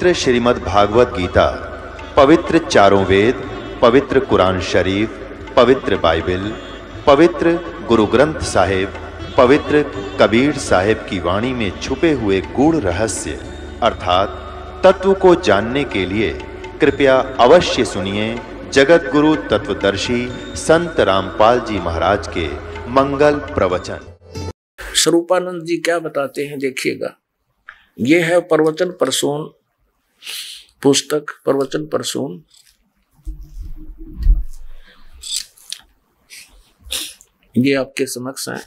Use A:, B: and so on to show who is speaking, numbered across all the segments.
A: पवित्र श्रीमद् भागवत गीता पवित्र चारों वेद पवित्र कुरान शरीफ पवित्र बाइबल पवित्र गुरु ग्रंथ साहेब पवित्र कबीर साहिब की वाणी में छुपे हुए गूढ़ रहस्य अर्थात तत्व को जानने के लिए कृपया अवश्य सुनिए जगत गुरु तत्वदर्शी संत रामपाल जी महाराज के मंगल प्रवचन स्वरूपानंद जी क्या बताते हैं देखिएगा ये है प्रवचन परसोन पुस्तक प्रवचन परसून ये आपके समक्ष है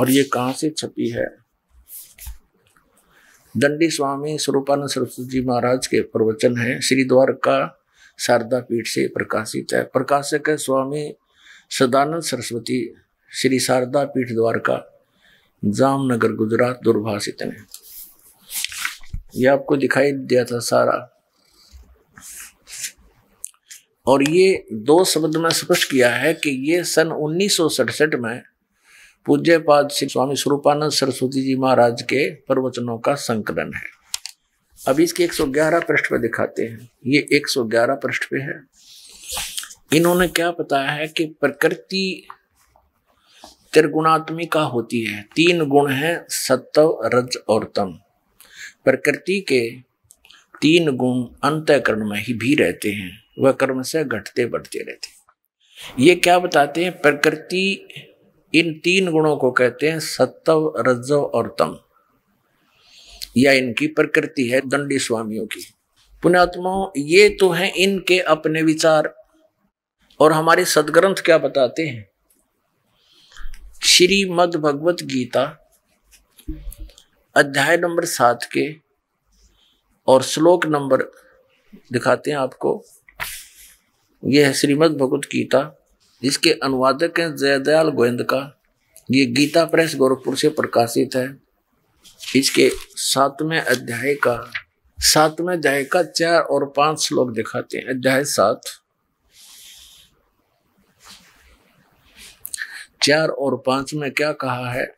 A: और ये कहा से छपी है दंडी स्वामी स्वरूपानंद सरस्वती जी महाराज के प्रवचन है श्री द्वारका शारदा पीठ से प्रकाशित है प्रकाशक है स्वामी सदानंद सरस्वती श्री शारदा पीठ द्वारका जामनगर गुजरात दूरभाषित में ये आपको दिखाई दिया था सारा और ये दो शब्द में स्पष्ट किया है कि ये सन उन्नीस में पूज्य पाद श्री स्वामी स्वरूपानंद सरस्वती जी महाराज के प्रवचनों का संकलन है अब इसके 111 पृष्ठ पे दिखाते हैं ये 111 पृष्ठ पे है इन्होंने क्या बताया है कि प्रकृति त्रिगुणात्मिका होती है तीन गुण हैं सत्व रज और तम प्रकृति के तीन गुण अंतकरण में ही भी रहते हैं वह कर्म से घटते बढ़ते रहते हैं ये क्या बताते हैं प्रकृति इन तीन गुणों को कहते हैं सत्तव रज और तम या इनकी प्रकृति है दंडी स्वामियों की पुण्यात्मा ये तो हैं इनके अपने विचार और हमारे सदग्रंथ क्या बताते हैं श्रीमद भगवत गीता अध्याय नंबर सात के और श्लोक नंबर दिखाते हैं आपको यह है श्रीमद भगवत गीता जिसके अनुवादक हैं जयदयाल गोविंद का ये गीता प्रेस गोरखपुर से प्रकाशित है इसके सातवें अध्याय का सातवें अध्याय का चार और पांच श्लोक दिखाते हैं अध्याय सात चार और पांच में क्या कहा है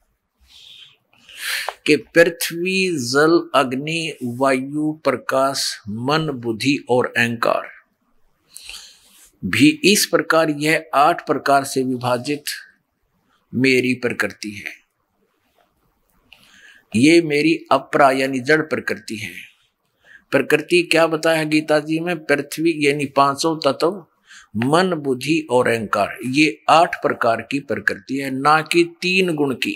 A: कि पृथ्वी जल अग्नि वायु प्रकाश मन बुद्धि और अहंकार भी इस प्रकार यह आठ प्रकार से विभाजित मेरी प्रकृति है ये मेरी अपरा यानी जड़ प्रकृति है प्रकृति क्या बताया गीता जी में पृथ्वी यानी पांचों तत्व मन बुद्धि और अहंकार ये आठ प्रकार की प्रकृति है ना कि तीन गुण की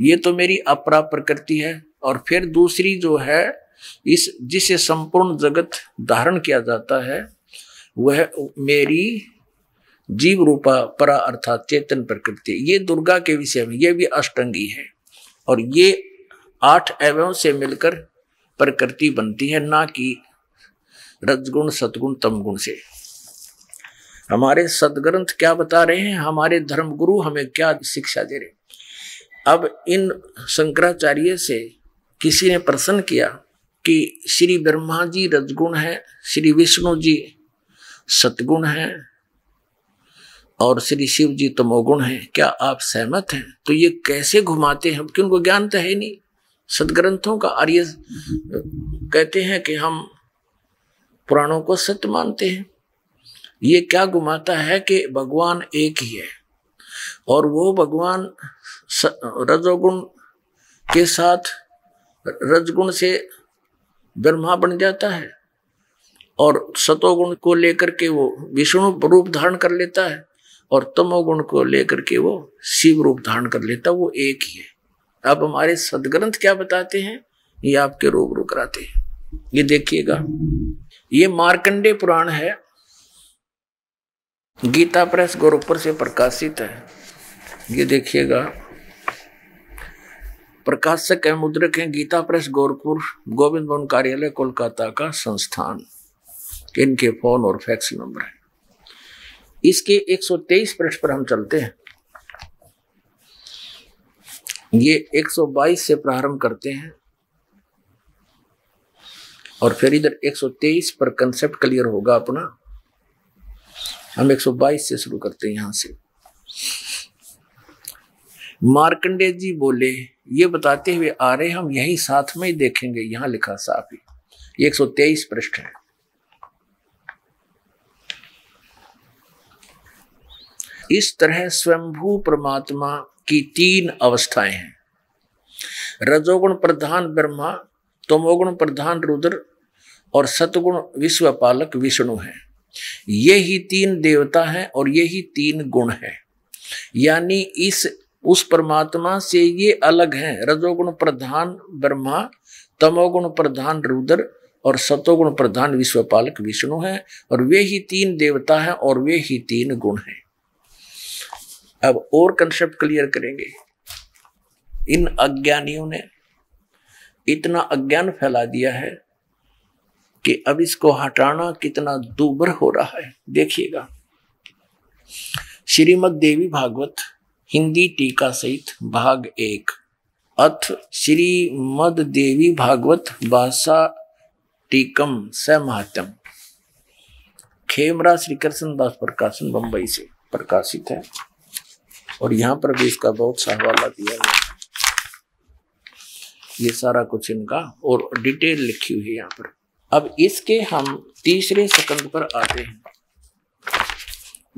A: ये तो मेरी अपरा प्रकृति है और फिर दूसरी जो है इस जिसे संपूर्ण जगत धारण किया जाता है वह मेरी जीव रूपा परा अर्थात चेतन प्रकृति ये दुर्गा के विषय में ये भी अष्टंगी है और ये आठ एवं से मिलकर प्रकृति बनती है ना कि रजगुण सतगुण तमगुण से हमारे सदग्रंथ क्या बता रहे हैं हमारे धर्मगुरु हमें क्या शिक्षा दे रहे हैं अब इन शंकराचार्य से किसी ने प्रश्न किया कि श्री ब्रह्मा जी रजगुण है श्री विष्णु जी सतगुण है और श्री शिव जी तमोगुण है क्या आप सहमत हैं तो ये कैसे घुमाते हैं क्योंकि उनको ज्ञान तो है नहीं सदग्रंथों का आर्य कहते हैं कि हम पुराणों को सत्य मानते हैं ये क्या घुमाता है कि भगवान एक ही है और वो भगवान रजोगुण के साथ रजगुण से ब्रह्मा बन जाता है और सतोगुण को लेकर के वो विष्णु रूप धारण कर लेता है और तमोगुण को लेकर के वो शिव रूप धारण कर लेता वो एक ही है अब हमारे सदग्रंथ क्या बताते हैं ये आपके रोग रोग कराते हैं ये देखिएगा ये मार्कंडे पुराण है गीता प्रेस गोरखपुर से प्रकाशित है ये देखिएगा प्रकाशक एवं मुद्रक हैं गीता प्रेस गोरखपुर गोविंद भवन कार्यालय कोलकाता का संस्थान इनके फोन और फैक्स नंबर है इसके 123 प्रश्न पर हम चलते हैं ये 122 से प्रारंभ करते हैं और फिर इधर 123 पर कंसेप्ट क्लियर होगा अपना हम 122 से शुरू करते हैं यहां से मार्कंडे जी बोले ये बताते हुए आ रहे हम यहीं साथ में ही देखेंगे यहां लिखा साफ ही एक सौ तेईस पृष्ठ है इस तरह स्वयंभू परमात्मा की तीन अवस्थाएं हैं रजोगुण प्रधान ब्रह्मा तमोगुण प्रधान रुद्र और सतगुण विश्वपालक विष्णु हैं ये ही तीन देवता हैं और ये ही तीन गुण हैं यानी इस उस परमात्मा से ये अलग है रजोगुण प्रधान ब्रह्मा तमोगुण प्रधान रुद्र और सतोगुण प्रधान विश्वपालक विष्णु है और वे ही तीन देवता हैं और वे ही तीन गुण हैं अब और कंसेप्ट क्लियर करेंगे इन अज्ञानियों ने इतना अज्ञान फैला दिया है कि अब इसको हटाना कितना दूभर हो रहा है देखिएगा श्रीमद देवी भागवत हिंदी टीका सहित भाग एक अथ श्री मद देवी भागवत भाषा टीकम स महात्म खेमरा श्री कृष्ण दास प्रकाशन बम्बई से प्रकाशित है और यहाँ पर भी इसका बहुत सहवाला दिया गया ये सारा कुछ इनका और डिटेल लिखी हुई है यहाँ पर अब इसके हम तीसरे सकंद पर आते हैं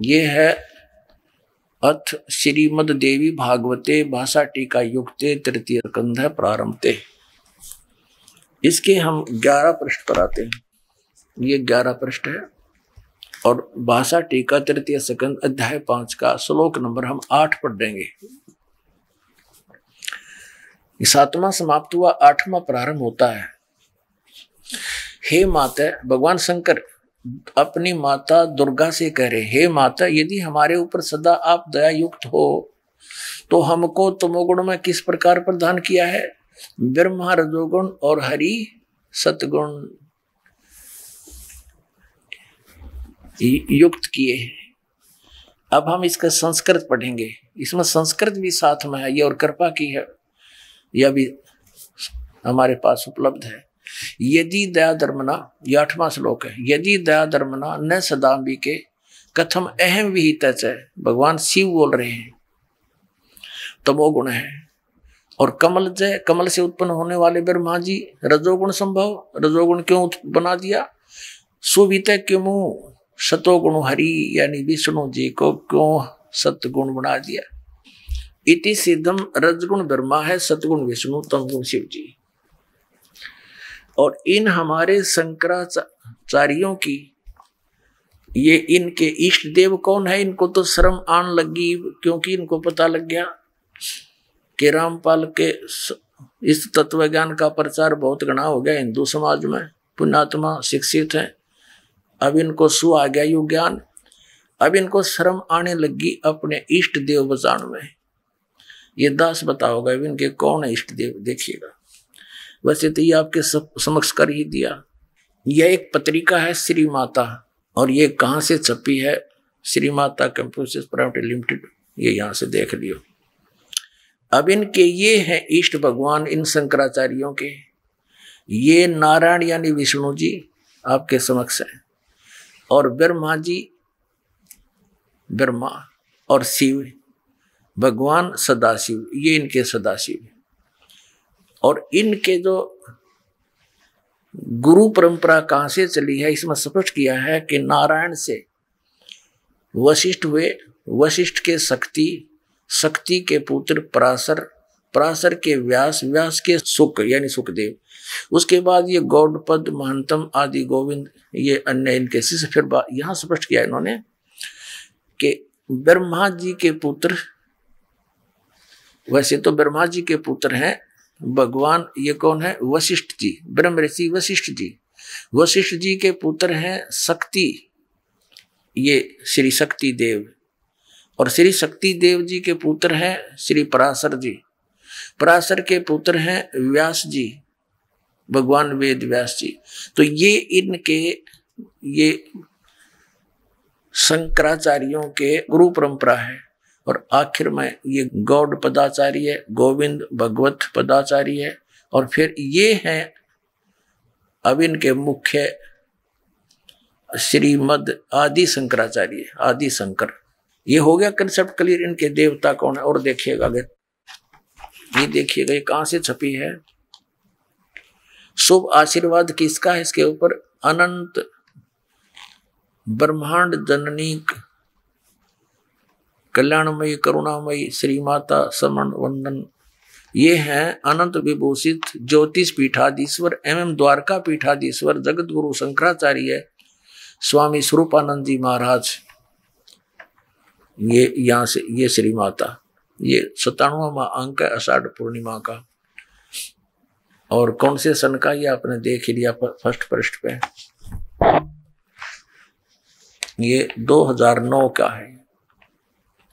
A: ये है अथ श्रीमद देवी भागवते भाषा टीका युक्ते तृतीय कंध प्रारंभते इसके हम ग्यारह पृष्ठ पर आते हैं ये ग्यारह पृष्ठ है और भाषा टीका तृतीय सकंद अध्याय पांच का श्लोक नंबर हम आठ पर देंगे सातवां समाप्त हुआ आठवां प्रारंभ होता है हे माता भगवान शंकर अपनी माता दुर्गा से कह रहे हे माता यदि हमारे ऊपर सदा आप दया युक्त हो तो हमको तमोगुण में किस प्रकार प्रदान किया है ब्रह्मा रजोगुण और हरि सतगुण युक्त किए हैं अब हम इसका संस्कृत पढ़ेंगे इसमें संस्कृत भी साथ में है ये और कृपा की है यह भी हमारे पास उपलब्ध है यदि दया धर्मना ये आठवां श्लोक है यदि दया धर्मना न सदाम्बी के कथम अहम विहित है भगवान शिव बोल रहे हैं तमो गुण है और कमल जय कमल से उत्पन्न होने वाले ब्रह्मा जी रजोगुण संभव रजोगुण क्यों बना दिया सुवित क्यों सतोगुण हरि यानी विष्णु जी को क्यों सतगुण बना दिया इति सिद्धम रजगुण ब्रह्मा है सतगुण विष्णु तमगुण शिव जी और इन हमारे शंकराचार्यों की ये इनके इष्ट देव कौन है इनको तो शर्म आन लगी क्योंकि इनको पता लग गया कि रामपाल के इस तत्व ज्ञान का प्रचार बहुत घना हो गया हिंदू समाज में पुण्यात्मा शिक्षित हैं अब इनको सु आ गया यु ज्ञान अब इनको शर्म आने लगी अपने इष्ट देव बचाण में ये दास बताओगे इनके कौन है इष्ट देव देखिएगा वैसे तो ये आपके समक्ष कर ही दिया यह एक पत्रिका है श्री माता और ये कहाँ से छपी है श्री माता कंप्यूसर्स प्राइवेट लिमिटेड ये यहाँ से देख लियो अब इनके ये हैं ईष्ट भगवान इन शंकराचार्यों के ये नारायण यानी विष्णु जी आपके समक्ष हैं और ब्रह्मा जी ब्रह्मा और शिव भगवान सदाशिव ये इनके सदाशिव और इनके जो गुरु परंपरा कहां से चली है इसमें स्पष्ट किया है कि नारायण से वशिष्ठ हुए वशिष्ठ के शक्ति शक्ति के पुत्र पराशर पराशर के व्यास व्यास के सुख यानी सुखदेव उसके बाद ये गौडपद महंतम आदि गोविंद ये अन्य इनके शिष्य फिर यहां स्पष्ट किया इन्होंने कि ब्रह्मा जी के पुत्र वैसे तो ब्रह्मा जी के पुत्र हैं भगवान ये कौन है वशिष्ठ जी ब्रह्म ऋषि वशिष्ठ जी वशिष्ठ जी के पुत्र हैं शक्ति ये श्री शक्ति देव और श्री शक्ति देव जी के पुत्र हैं श्री पराशर जी पराशर के पुत्र हैं व्यास जी भगवान वेद व्यास जी तो ये इनके ये शंकराचार्यों के गुरु परंपरा है और आखिर में ये गौड पदाचार्य है गोविंद भगवत पदाचार्य है और फिर ये हैं अब इनके मुख्य श्रीमद आदि शंकराचार्य आदि शंकर ये हो गया कंसेप्ट क्लियर इनके देवता कौन है और देखिएगा अगर ये देखिएगा ये कहां से छपी है शुभ आशीर्वाद किसका है इसके ऊपर अनंत ब्रह्मांड जननी कल्याणमयी करुणामयी श्री माता समण वंदन ये हैं अनंत विभूषित ज्योतिष पीठाधीश्वर एम एम द्वारका पीठाधीश्वर जगत गुरु शंकराचार्य स्वामी स्वरूपानंद जी महाराज ये यहाँ से ये श्री माता ये सत्तानवा अंक है अषाढ़ पूर्णिमा का और कौन से सन का ये आपने देख लिया फर्स्ट पृष्ठ पे ये 2009 का है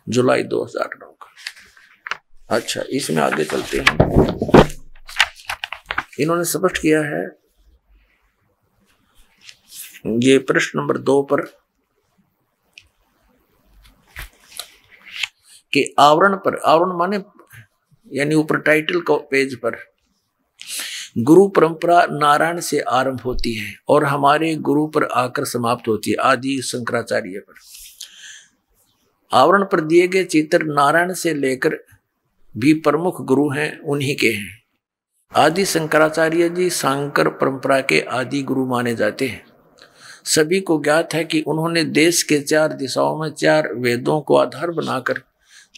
A: जुलाई 2009 का अच्छा इसमें आगे चलते हैं इन्होंने स्पष्ट किया है ये प्रश्न नंबर दो पर कि आवरण पर आवरण माने यानी ऊपर टाइटल को पेज पर गुरु परंपरा नारायण से आरंभ होती है और हमारे गुरु पर आकर समाप्त होती है आदि शंकराचार्य पर आवरण पर दिए गए चित्र नारायण से लेकर भी प्रमुख गुरु हैं उन्हीं के हैं आदि शंकराचार्य जी शांकर परंपरा के आदि गुरु माने जाते हैं सभी को ज्ञात है कि उन्होंने देश के चार दिशाओं में चार वेदों को आधार बनाकर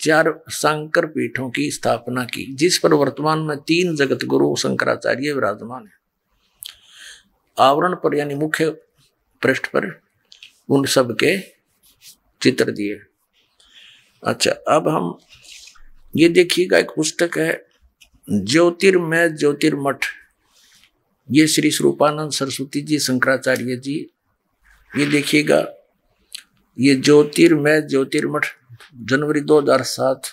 A: चार शंकर पीठों की स्थापना की जिस पर वर्तमान में तीन जगत गुरु शंकराचार्य विराजमान है आवरण पर यानी मुख्य पृष्ठ पर उन सब के चित्र दिए अच्छा अब हम ये देखिएगा एक पुस्तक है ज्योतिर्मय ज्योतिर्मठ ये श्री स्वरूपानंद सरस्वती जी शंकराचार्य जी ये देखिएगा ये ज्योतिर्मय ज्योतिर्मठ जनवरी 2007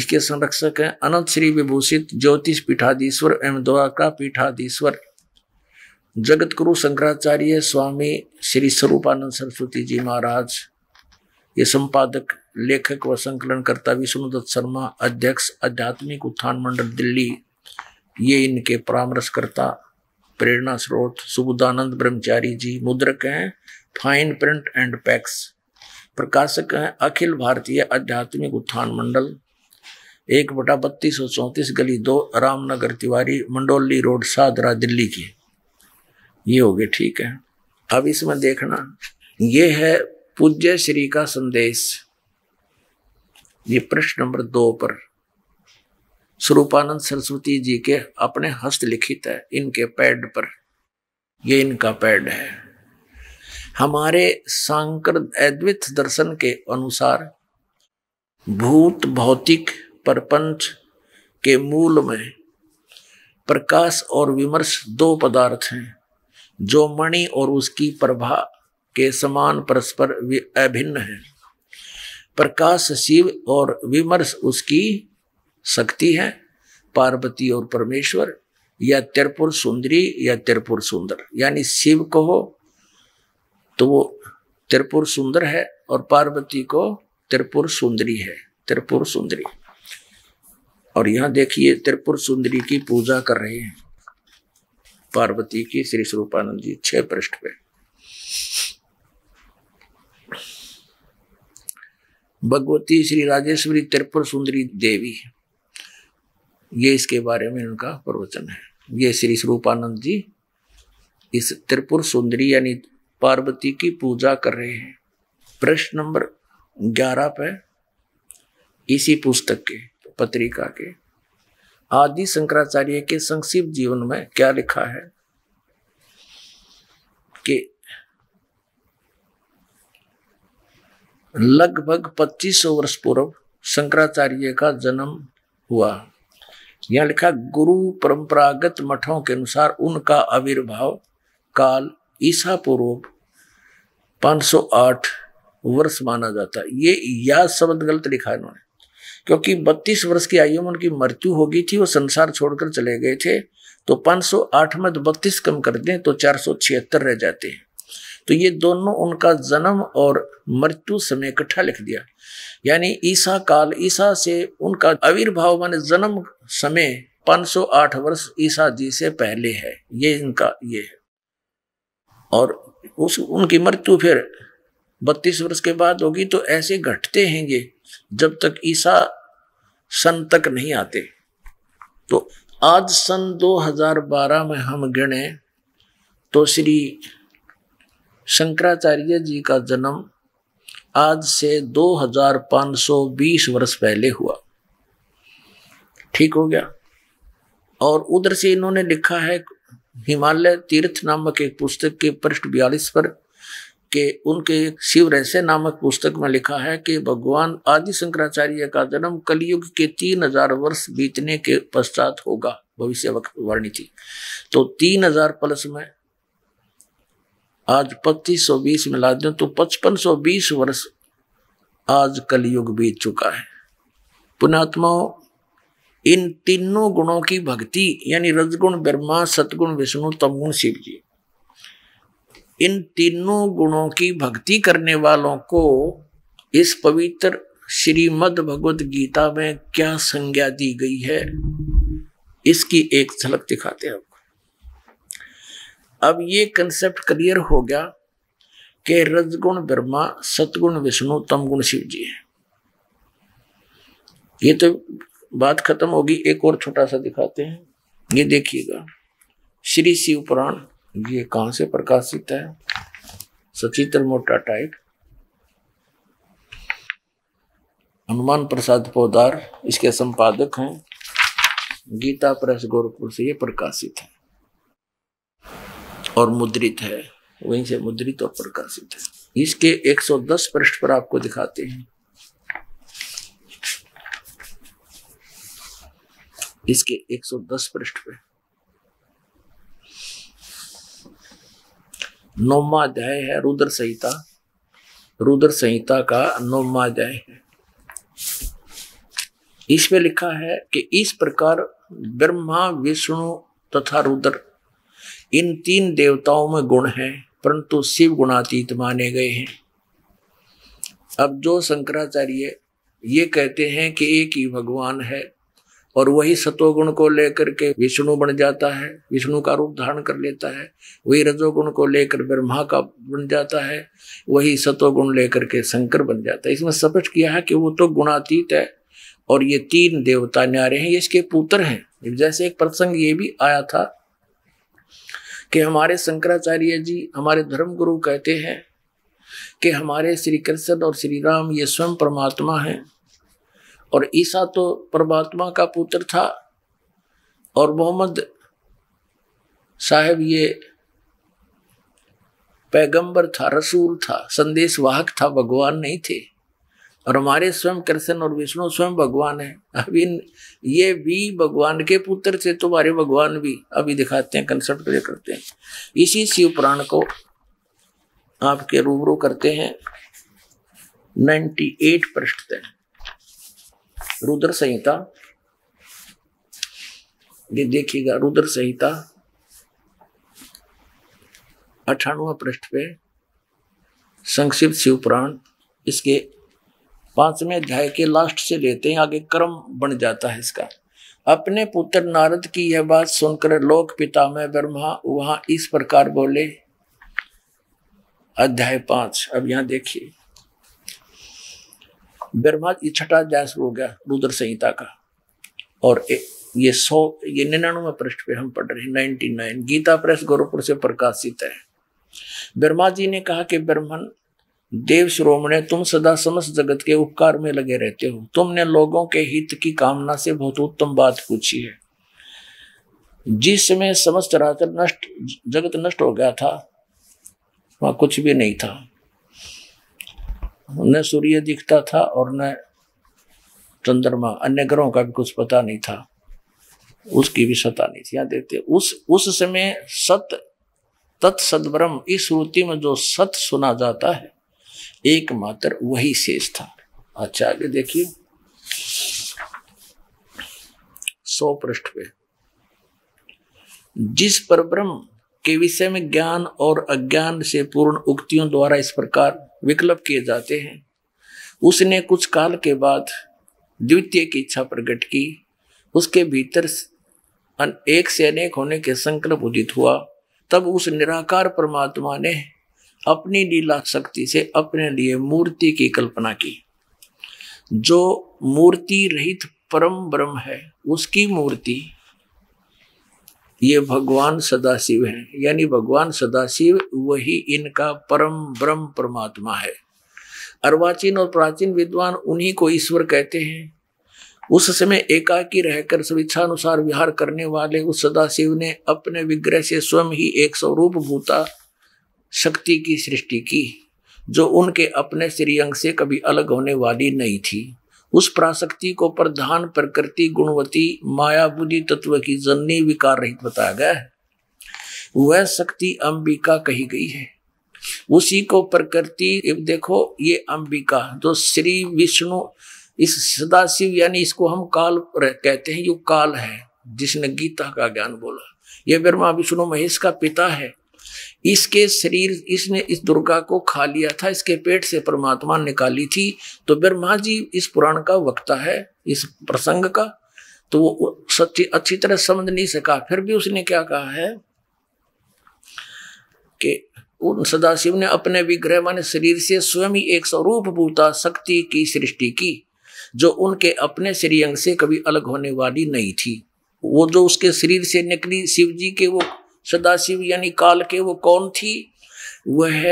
A: इसके संरक्षक हैं अनंत श्री विभूषित ज्योतिष पीठाधीश्वर एवं द्वारका पीठाधीश्वर जगत गुरु शंकराचार्य स्वामी श्री स्वरूपानंद सरस्वती जी महाराज ये संपादक लेखक व संकलनकर्ता विष्णुदत्त शर्मा अध्यक्ष आध्यात्मिक उत्थान मंडल दिल्ली ये इनके परामर्शकर्ता प्रेरणा स्रोत सुबुदानंद ब्रह्मचारी जी मुद्रक हैं फाइन प्रिंट एंड पैक्स प्रकाशक हैं अखिल भारतीय आध्यात्मिक उत्थान मंडल एक बटा बत्तीस सौ चौंतीस गली दो रामनगर तिवारी मंडोली रोड सादरा दिल्ली की ये हो गए ठीक है अब इसमें देखना ये है पूज्य श्री का संदेश ये प्रश्न नंबर दो पर स्वरूपानंद सरस्वती जी के अपने हस्त लिखित है इनके पैड पर ये इनका पैड है हमारे सांकर अद्वित दर्शन के अनुसार भूत भौतिक परपंच के मूल में प्रकाश और विमर्श दो पदार्थ हैं जो मणि और उसकी प्रभा के समान परस्पर अभिन्न हैं प्रकाश शिव और विमर्श उसकी शक्ति है पार्वती और परमेश्वर या त्रिपुर सुंदरी या त्रिपुर सुंदर यानी शिव को हो तो वो त्रिपुर सुंदर है और पार्वती को त्रिपुर सुंदरी है त्रिपुर सुंदरी और यहाँ देखिए त्रिपुर सुंदरी की पूजा कर रहे हैं पार्वती की श्री स्वरूपानंद जी छह पृष्ठ पे भगवती श्री राजेश्वरी त्रिपुर सुंदरी देवी ये इसके बारे में उनका प्रवचन है ये श्री स्वरूपानंद जी इस त्रिपुर सुंदरी यानी पार्वती की पूजा कर रहे हैं प्रश्न नंबर ग्यारह पे इसी पुस्तक के पत्रिका के आदि शंकराचार्य के संक्षिप्त जीवन में क्या लिखा है कि लगभग 2500 वर्ष पूर्व शंकराचार्य का जन्म हुआ यहाँ लिखा गुरु परंपरागत मठों के अनुसार उनका आविर्भाव काल ईसा पूर्व 508 वर्ष माना जाता ये या शब्द गलत लिखा इन्होंने क्योंकि 32 वर्ष की आयु में उनकी मृत्यु हो गई थी वो संसार छोड़कर चले गए थे तो 508 में तो बत्तीस कम कर दें तो चार रह जाते हैं तो ये दोनों उनका जन्म और मृत्यु समय इकट्ठा लिख दिया यानी ईसा काल ईसा से उनका आविर्भाव मान जन्म समय 508 वर्ष ईसा जी से पहले है ये इनका ये है और उस उनकी मृत्यु फिर बत्तीस वर्ष के बाद होगी तो ऐसे घटते हैं ये जब तक ईसा सन तक नहीं आते तो आज सन 2012 में हम गिने तो श्री शंकराचार्य जी का जन्म आज से 2520 वर्ष पहले हुआ ठीक हो गया और उधर से इन्होंने लिखा है हिमालय तीर्थ नामक एक पुस्तक के पृष्ठ बयालीस पर के उनके शिव रहस्य नामक पुस्तक में लिखा है कि भगवान आदि शंकराचार्य का जन्म कलयुग के तीन हजार वर्ष बीतने के पश्चात होगा भविष्य वर्णित थी तो तीन हजार प्लस में आज पच्चीस में ला दें तो पचपन सौ बीस वर्ष आज कल युग बीत चुका है पुणात्मा इन तीनों गुणों की भक्ति यानी रजगुण ब्रह्मा सतगुण विष्णु तमगुण शिव जी इन तीनों गुणों की भक्ति करने वालों को इस पवित्र श्रीमद भगवत गीता में क्या संज्ञा दी गई है इसकी एक झलक दिखाते हैं अब ये कंसेप्ट क्लियर हो गया कि रजगुण ब्रह्मा सतगुण विष्णु तमगुण शिव जी है ये तो बात खत्म होगी एक और छोटा सा दिखाते हैं ये देखिएगा श्री शिव पुराण ये कहा से प्रकाशित है सचित्र मोटा टाइप हनुमान प्रसाद पोदार इसके संपादक हैं गीता प्रेस गोरखपुर से ये प्रकाशित है और मुद्रित है वहीं से मुद्रित और प्रकाशित है इसके 110 पृष्ठ पर आपको दिखाते हैं इसके 110 पृष्ठ पे नौमा अध्याय है रुद्र संहिता रुद्र संहिता का नौमा अध्याय है इसमें लिखा है कि इस प्रकार ब्रह्मा विष्णु तथा रुद्र इन तीन देवताओं में गुण है परंतु शिव गुणातीत माने गए हैं अब जो शंकराचार्य ये कहते हैं कि एक ही भगवान है और वही सतोगुण को लेकर के विष्णु बन जाता है विष्णु का रूप धारण कर लेता है वही रजोगुण को लेकर ब्रह्मा का बन जाता है वही सतोगुण लेकर के शंकर बन जाता है इसमें स्पष्ट किया है कि वो तो गुणातीत है और ये तीन देवता न्यारे हैं ये इसके पुत्र हैं जैसे एक प्रसंग ये भी आया था कि हमारे शंकराचार्य जी हमारे धर्म गुरु कहते हैं कि हमारे श्री कृष्ण और श्री राम ये स्वयं परमात्मा हैं और ईसा तो परमात्मा का पुत्र था और मोहम्मद साहब ये पैगंबर था रसूल था संदेशवाहक था भगवान नहीं थे और हमारे स्वयं कृष्ण और विष्णु स्वयं भगवान है अभी ये भी भगवान के पुत्र से तुम्हारे तो भगवान भी अभी दिखाते हैं कंसेप्ट क्लियर करते हैं इसी शिव पुराण को आपके रूबरू करते हैं 98 पृष्ठ तक रुद्र संहिता ये देखिएगा रुद्र संहिता अठानवा पृष्ठ पे संक्षिप्त शिव पुराण इसके पांचवें अध्याय के लास्ट से लेते हैं आगे क्रम बन जाता है इसका अपने पुत्र नारद की यह बात सुनकर लोक पिता में ब्रह्मा वहां इस प्रकार बोले अध्याय पांच अब यहां देखिए ब्रह्मा छठा अध्याय शुरू हो गया रुद्र संहिता का और ये सौ ये निन्यानवे पृष्ठ पे हम पढ़ रहे हैं नाइनटी नाइन गीता प्रेस गोरखपुर से प्रकाशित है ब्रह्मा जी ने कहा कि ब्रह्मन देव श्रोमणे तुम सदा समस्त जगत के उपकार में लगे रहते हो तुमने लोगों के हित की कामना से बहुत उत्तम बात पूछी है जिस समय समस्त रात्र नष्ट जगत नष्ट हो गया था वहां कुछ भी नहीं था न सूर्य दिखता था और न चंद्रमा अन्य ग्रहों का भी कुछ पता नहीं था उसकी भी सता नहीं थी यहाँ देखते उस उस समय सत तत्सद्रम इस श्रुति में जो सत सुना जाता है एकमात्र वही शेष था अच्छा आगे देखिए सौ पृष्ठ पे जिस पर ब्रह्म के विषय में ज्ञान और अज्ञान से पूर्ण उक्तियों द्वारा इस प्रकार विकल्प किए जाते हैं उसने कुछ काल के बाद द्वितीय की इच्छा प्रकट की उसके भीतर एक से अनेक होने के संकल्प उदित हुआ तब उस निराकार परमात्मा ने अपनी लीला शक्ति से अपने लिए मूर्ति की कल्पना की जो मूर्ति रहित परम ब्रह्म है उसकी मूर्ति ये भगवान सदाशिव है यानी भगवान सदाशिव वही इनका परम ब्रह्म परमात्मा है अर्वाचीन और प्राचीन विद्वान उन्हीं को ईश्वर कहते हैं उस समय एकाकी रहकर स्वेच्छानुसार विहार करने वाले उस सदाशिव ने अपने विग्रह से स्वयं ही एक स्वरूप भूता शक्ति की सृष्टि की जो उनके अपने श्रीअंग से कभी अलग होने वाली नहीं थी उस प्राशक्ति को प्रधान प्रकृति गुणवती माया बुद्धि तत्व की जननी विकार रहित बताया गया है वह शक्ति अंबिका कही गई है उसी को प्रकृति देखो ये अंबिका जो श्री विष्णु इस सदाशिव यानी इसको हम काल कहते हैं जो काल है जिसने गीता का ज्ञान बोला ये ब्रह्मा विष्णु महेश का पिता है इसके शरीर इसने इस दुर्गा को खा लिया था इसके पेट से परमात्मा निकाली थी तो ब्रह्मा जी इस पुराण का वक्ता है इस प्रसंग का तो वो सच्ची अच्छी तरह समझ नहीं सका फिर भी उसने क्या कहा है कि उन सदाशिव ने अपने विग्रह माने शरीर से स्वयं ही एक स्वरूप भूता शक्ति की सृष्टि की जो उनके अपने श्रीअंग से कभी अलग होने वाली नहीं थी वो जो उसके शरीर से निकली शिव जी के वो सदाशिव यानी काल के वो कौन थी वह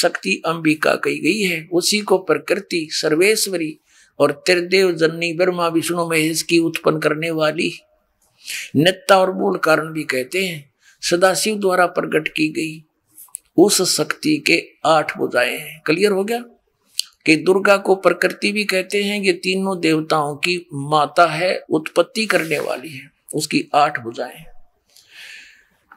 A: शक्ति अंबिका कही गई है उसी को प्रकृति सर्वेश्वरी और त्रिदेव जननी ब्रह्मा विष्णु महेश की उत्पन्न करने वाली नेता और मूल कारण भी कहते हैं सदाशिव द्वारा प्रकट की गई उस शक्ति के आठ बुझाए हैं क्लियर हो गया कि दुर्गा को प्रकृति भी कहते हैं ये तीनों देवताओं की माता है उत्पत्ति करने वाली है उसकी आठ बुझाएं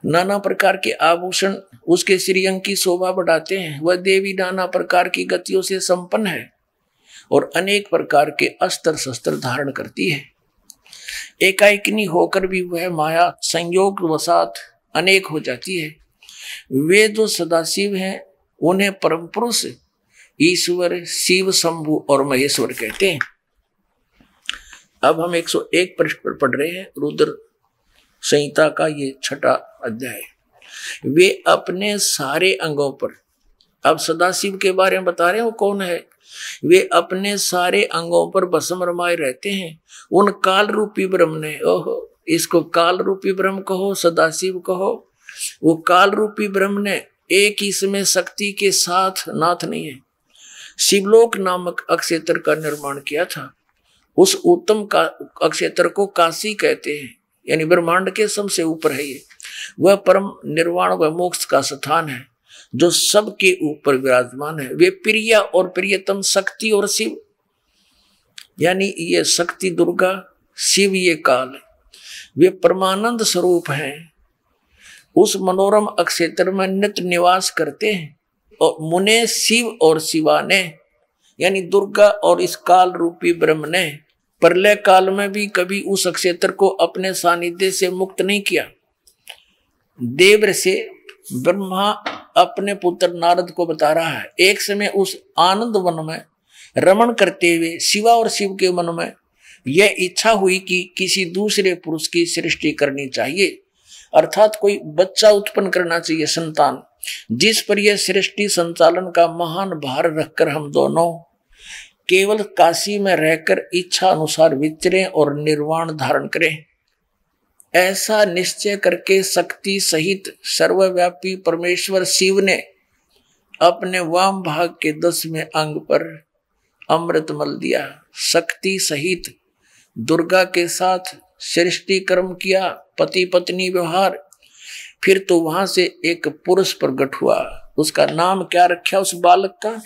A: नाना प्रकार के आभूषण उसके श्रीअंग की शोभा बढ़ाते हैं वह देवी नाना प्रकार की गतियों से संपन्न है और अनेक प्रकार के अस्त्र शस्त्र धारण करती है एकाएकनी होकर भी वह माया संयोग वसात अनेक हो जाती है वे जो सदाशिव हैं उन्हें परम पुरुष ईश्वर शिव शंभु और महेश्वर कहते हैं अब हम 101 पृष्ठ पर पढ़ रहे हैं रुद्र संहिता का ये छठा अध्याय वे अपने सारे अंगों पर अब सदाशिव के बारे में बता रहे हो कौन है वे अपने सारे अंगों पर बसम रमाए रहते हैं उन काल रूपी ब्रह्म ने ओहो इसको काल रूपी ब्रह्म कहो सदाशिव कहो वो काल रूपी ब्रह्म ने एक ही समय शक्ति के साथ नाथ नहीं है शिवलोक नामक अक्षेत्र का निर्माण किया था उस उत्तम का अक्षेत्र को काशी कहते हैं यानी ब्रह्मांड के सबसे ऊपर है ये वह परम निर्वाण व मोक्ष का स्थान है जो सबके ऊपर विराजमान है वे प्रिय और प्रियतम शक्ति और शिव यानी ये शक्ति दुर्गा शिव ये काल वे परमानंद स्वरूप हैं उस मनोरम अक्षेत्र में नित्य निवास करते हैं और मुने शिव और शिवा ने यानी दुर्गा और इस काल रूपी ब्रह्म ने प्रलय काल में भी कभी उस क्षेत्र को अपने सानिध्य से मुक्त नहीं किया देव्र से ब्रह्मा अपने पुत्र नारद को बता रहा है एक समय उस आनंद वन में रमन करते हुए शिवा और शिव के मन में यह इच्छा हुई कि किसी दूसरे पुरुष की सृष्टि करनी चाहिए अर्थात कोई बच्चा उत्पन्न करना चाहिए संतान जिस पर यह सृष्टि संचालन का महान भार रखकर हम दोनों केवल काशी में रहकर इच्छा अनुसार विचरें और निर्वाण धारण करें ऐसा निश्चय करके शक्ति सहित सर्वव्यापी परमेश्वर शिव ने अपने वाम भाग के दसवें अंग पर अमृत मल दिया शक्ति सहित दुर्गा के साथ सृष्टि कर्म किया पति पत्नी व्यवहार फिर तो वहां से एक पुरुष प्रकट हुआ उसका नाम क्या रखा उस बालक का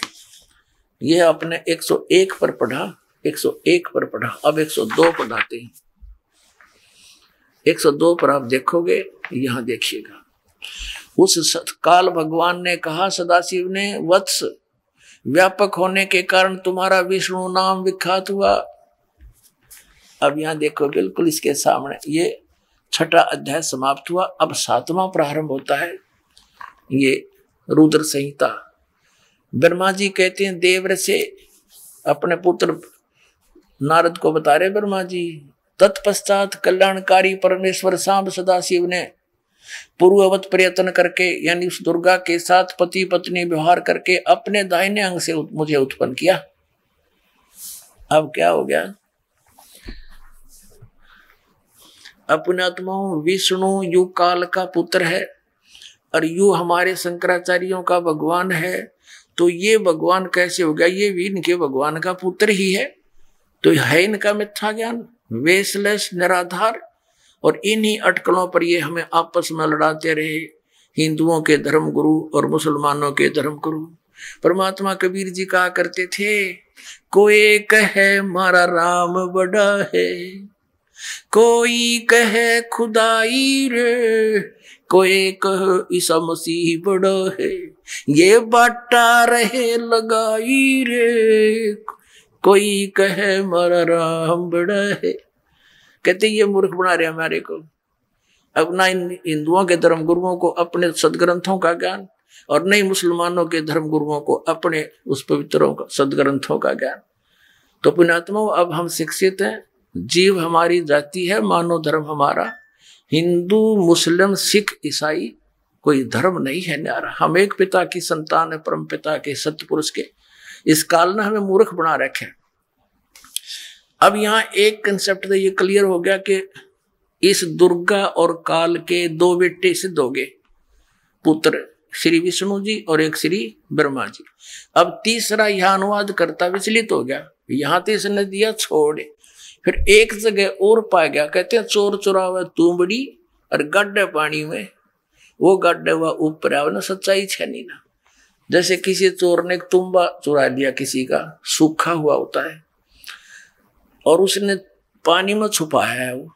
A: यह आपने 101 पर पढ़ा 101 पर पढ़ा अब 102 पर पढ़ाते हैं 102 पर आप देखोगे यहां देखिएगा उस सत्काल भगवान ने कहा सदाशिव ने वत्स व्यापक होने के कारण तुम्हारा विष्णु नाम विख्यात हुआ अब यहां देखो बिल्कुल इसके सामने ये छठा अध्याय समाप्त हुआ अब सातवां प्रारंभ होता है ये रुद्र संहिता ब्रह्मा जी कहते हैं देवर से अपने पुत्र नारद को बता रहे ब्रह्मा जी तत्पश्चात कल्याणकारी परमेश्वर सांब सदाशिव ने पूर्ववत प्रयत्न करके यानी उस दुर्गा के साथ पति पत्नी व्यवहार करके अपने दाहिने अंग से मुझे उत्पन्न किया अब क्या हो गया अपनात्मा विष्णु यु काल का पुत्र है और यु हमारे शंकराचार्यों का भगवान है तो ये भगवान कैसे हो गया ये भी इनके भगवान का पुत्र ही है तो है इनका मिथ्या ज्ञान वेसलेस निराधार और इन्हीं अटकलों पर ये हमें आपस में लड़ाते रहे हिंदुओं के धर्म गुरु और मुसलमानों के धर्म गुरु परमात्मा कबीर जी कहा करते थे कोई कहे मारा राम बड़ा है कोई कहे खुदाई रे कोई कह ईसा मसीह बड़ा है ये बाटा रहे लगाई रे कोई कहे मारा राम बड़ा है कहते ये मूर्ख बना रहे हमारे को अपना इन हिंदुओं के धर्म गुरुओं को अपने सदग्रंथों का ज्ञान और नई मुसलमानों के धर्म गुरुओं को अपने उस पवित्रों का सदग्रंथों का ज्ञान तो पुणात्मा अब हम शिक्षित हैं जीव हमारी जाति है मानव धर्म हमारा हिंदू मुस्लिम सिख ईसाई कोई धर्म नहीं है न्यारा हम एक पिता की संतान है परम पिता के सत्यपुरुष के इस काल ने हमें मूर्ख बना रखे अब यहाँ एक कंसेप्ट तो ये क्लियर हो गया कि इस दुर्गा और काल के दो बेटे सिद्ध हो गए पुत्र श्री विष्णु जी और एक श्री ब्रह्मा जी अब तीसरा यह अनुवाद करता विचलित हो गया यहाँ तो इसने दिया छोड़े फिर एक जगह और पाया गया कहते हैं चोर चुरा हुआ तूमड़ी और गड्ढे पानी में वो गड्ढे हुआ ऊपर आवे ना सच्चाई नहीं ना जैसे किसी चोर ने तुम्बा चुरा लिया किसी का सूखा हुआ होता है और उसने पानी में छुपाया है वो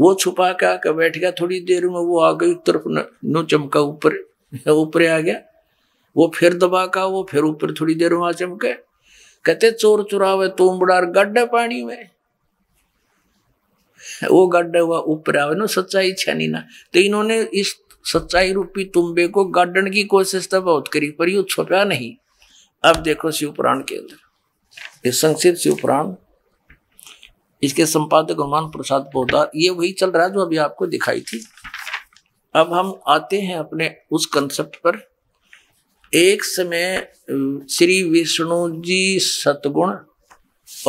A: वो छुपा के आके बैठ गया थोड़ी देर में वो आ गई तरफ नो चमका ऊपर ऊपर आ गया वो फिर दबा का वो फिर ऊपर थोड़ी देर वहां चमके कहते चोर चुरावे तूमड़ार गड्ढे पानी में वो गड्ढे हुआ ऊपर आवे ना सच्चाई छनी ना तो इन्होंने इस सच्चाई रूपी तुम्बे को गड्ढन की कोशिश तो बहुत करी पर यू छुपा नहीं अब देखो शिवपुराण के अंदर ये संक्षिप्त शिवपुराण इसके संपादक हनुमान प्रसाद पोदार ये वही चल रहा है जो अभी आपको दिखाई थी अब हम आते हैं अपने उस कंसेप्ट पर एक समय श्री विष्णु जी सतगुण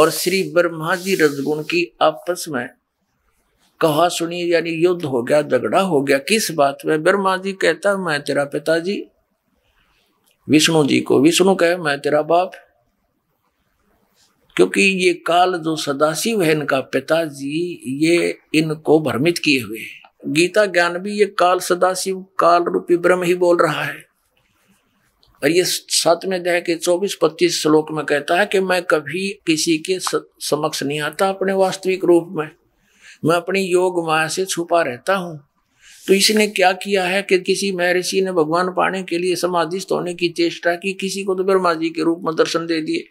A: और श्री ब्रह्मा जी रजगुण की आपस में कहा सुनी यानी युद्ध हो गया झगड़ा हो गया किस बात में ब्रह्मा जी कहता मैं तेरा पिताजी विष्णु जी को विष्णु कहे मैं तेरा बाप क्योंकि ये काल जो सदाशिव है इनका पिताजी ये इनको भ्रमित किए हुए गीता ज्ञान भी ये काल सदाशिव काल रूपी ब्रह्म ही बोल रहा है और ये सातवें अध्याय के चौबीस पच्चीस श्लोक में कहता है कि मैं कभी किसी के समक्ष नहीं आता अपने वास्तविक रूप में मैं अपनी योग माया से छुपा रहता हूँ तो इसने क्या किया है कि किसी महर्षि ने भगवान पाने के लिए समाधि होने की चेष्टा की किसी को तो ब्रह्मा जी के रूप में दर्शन दे दिए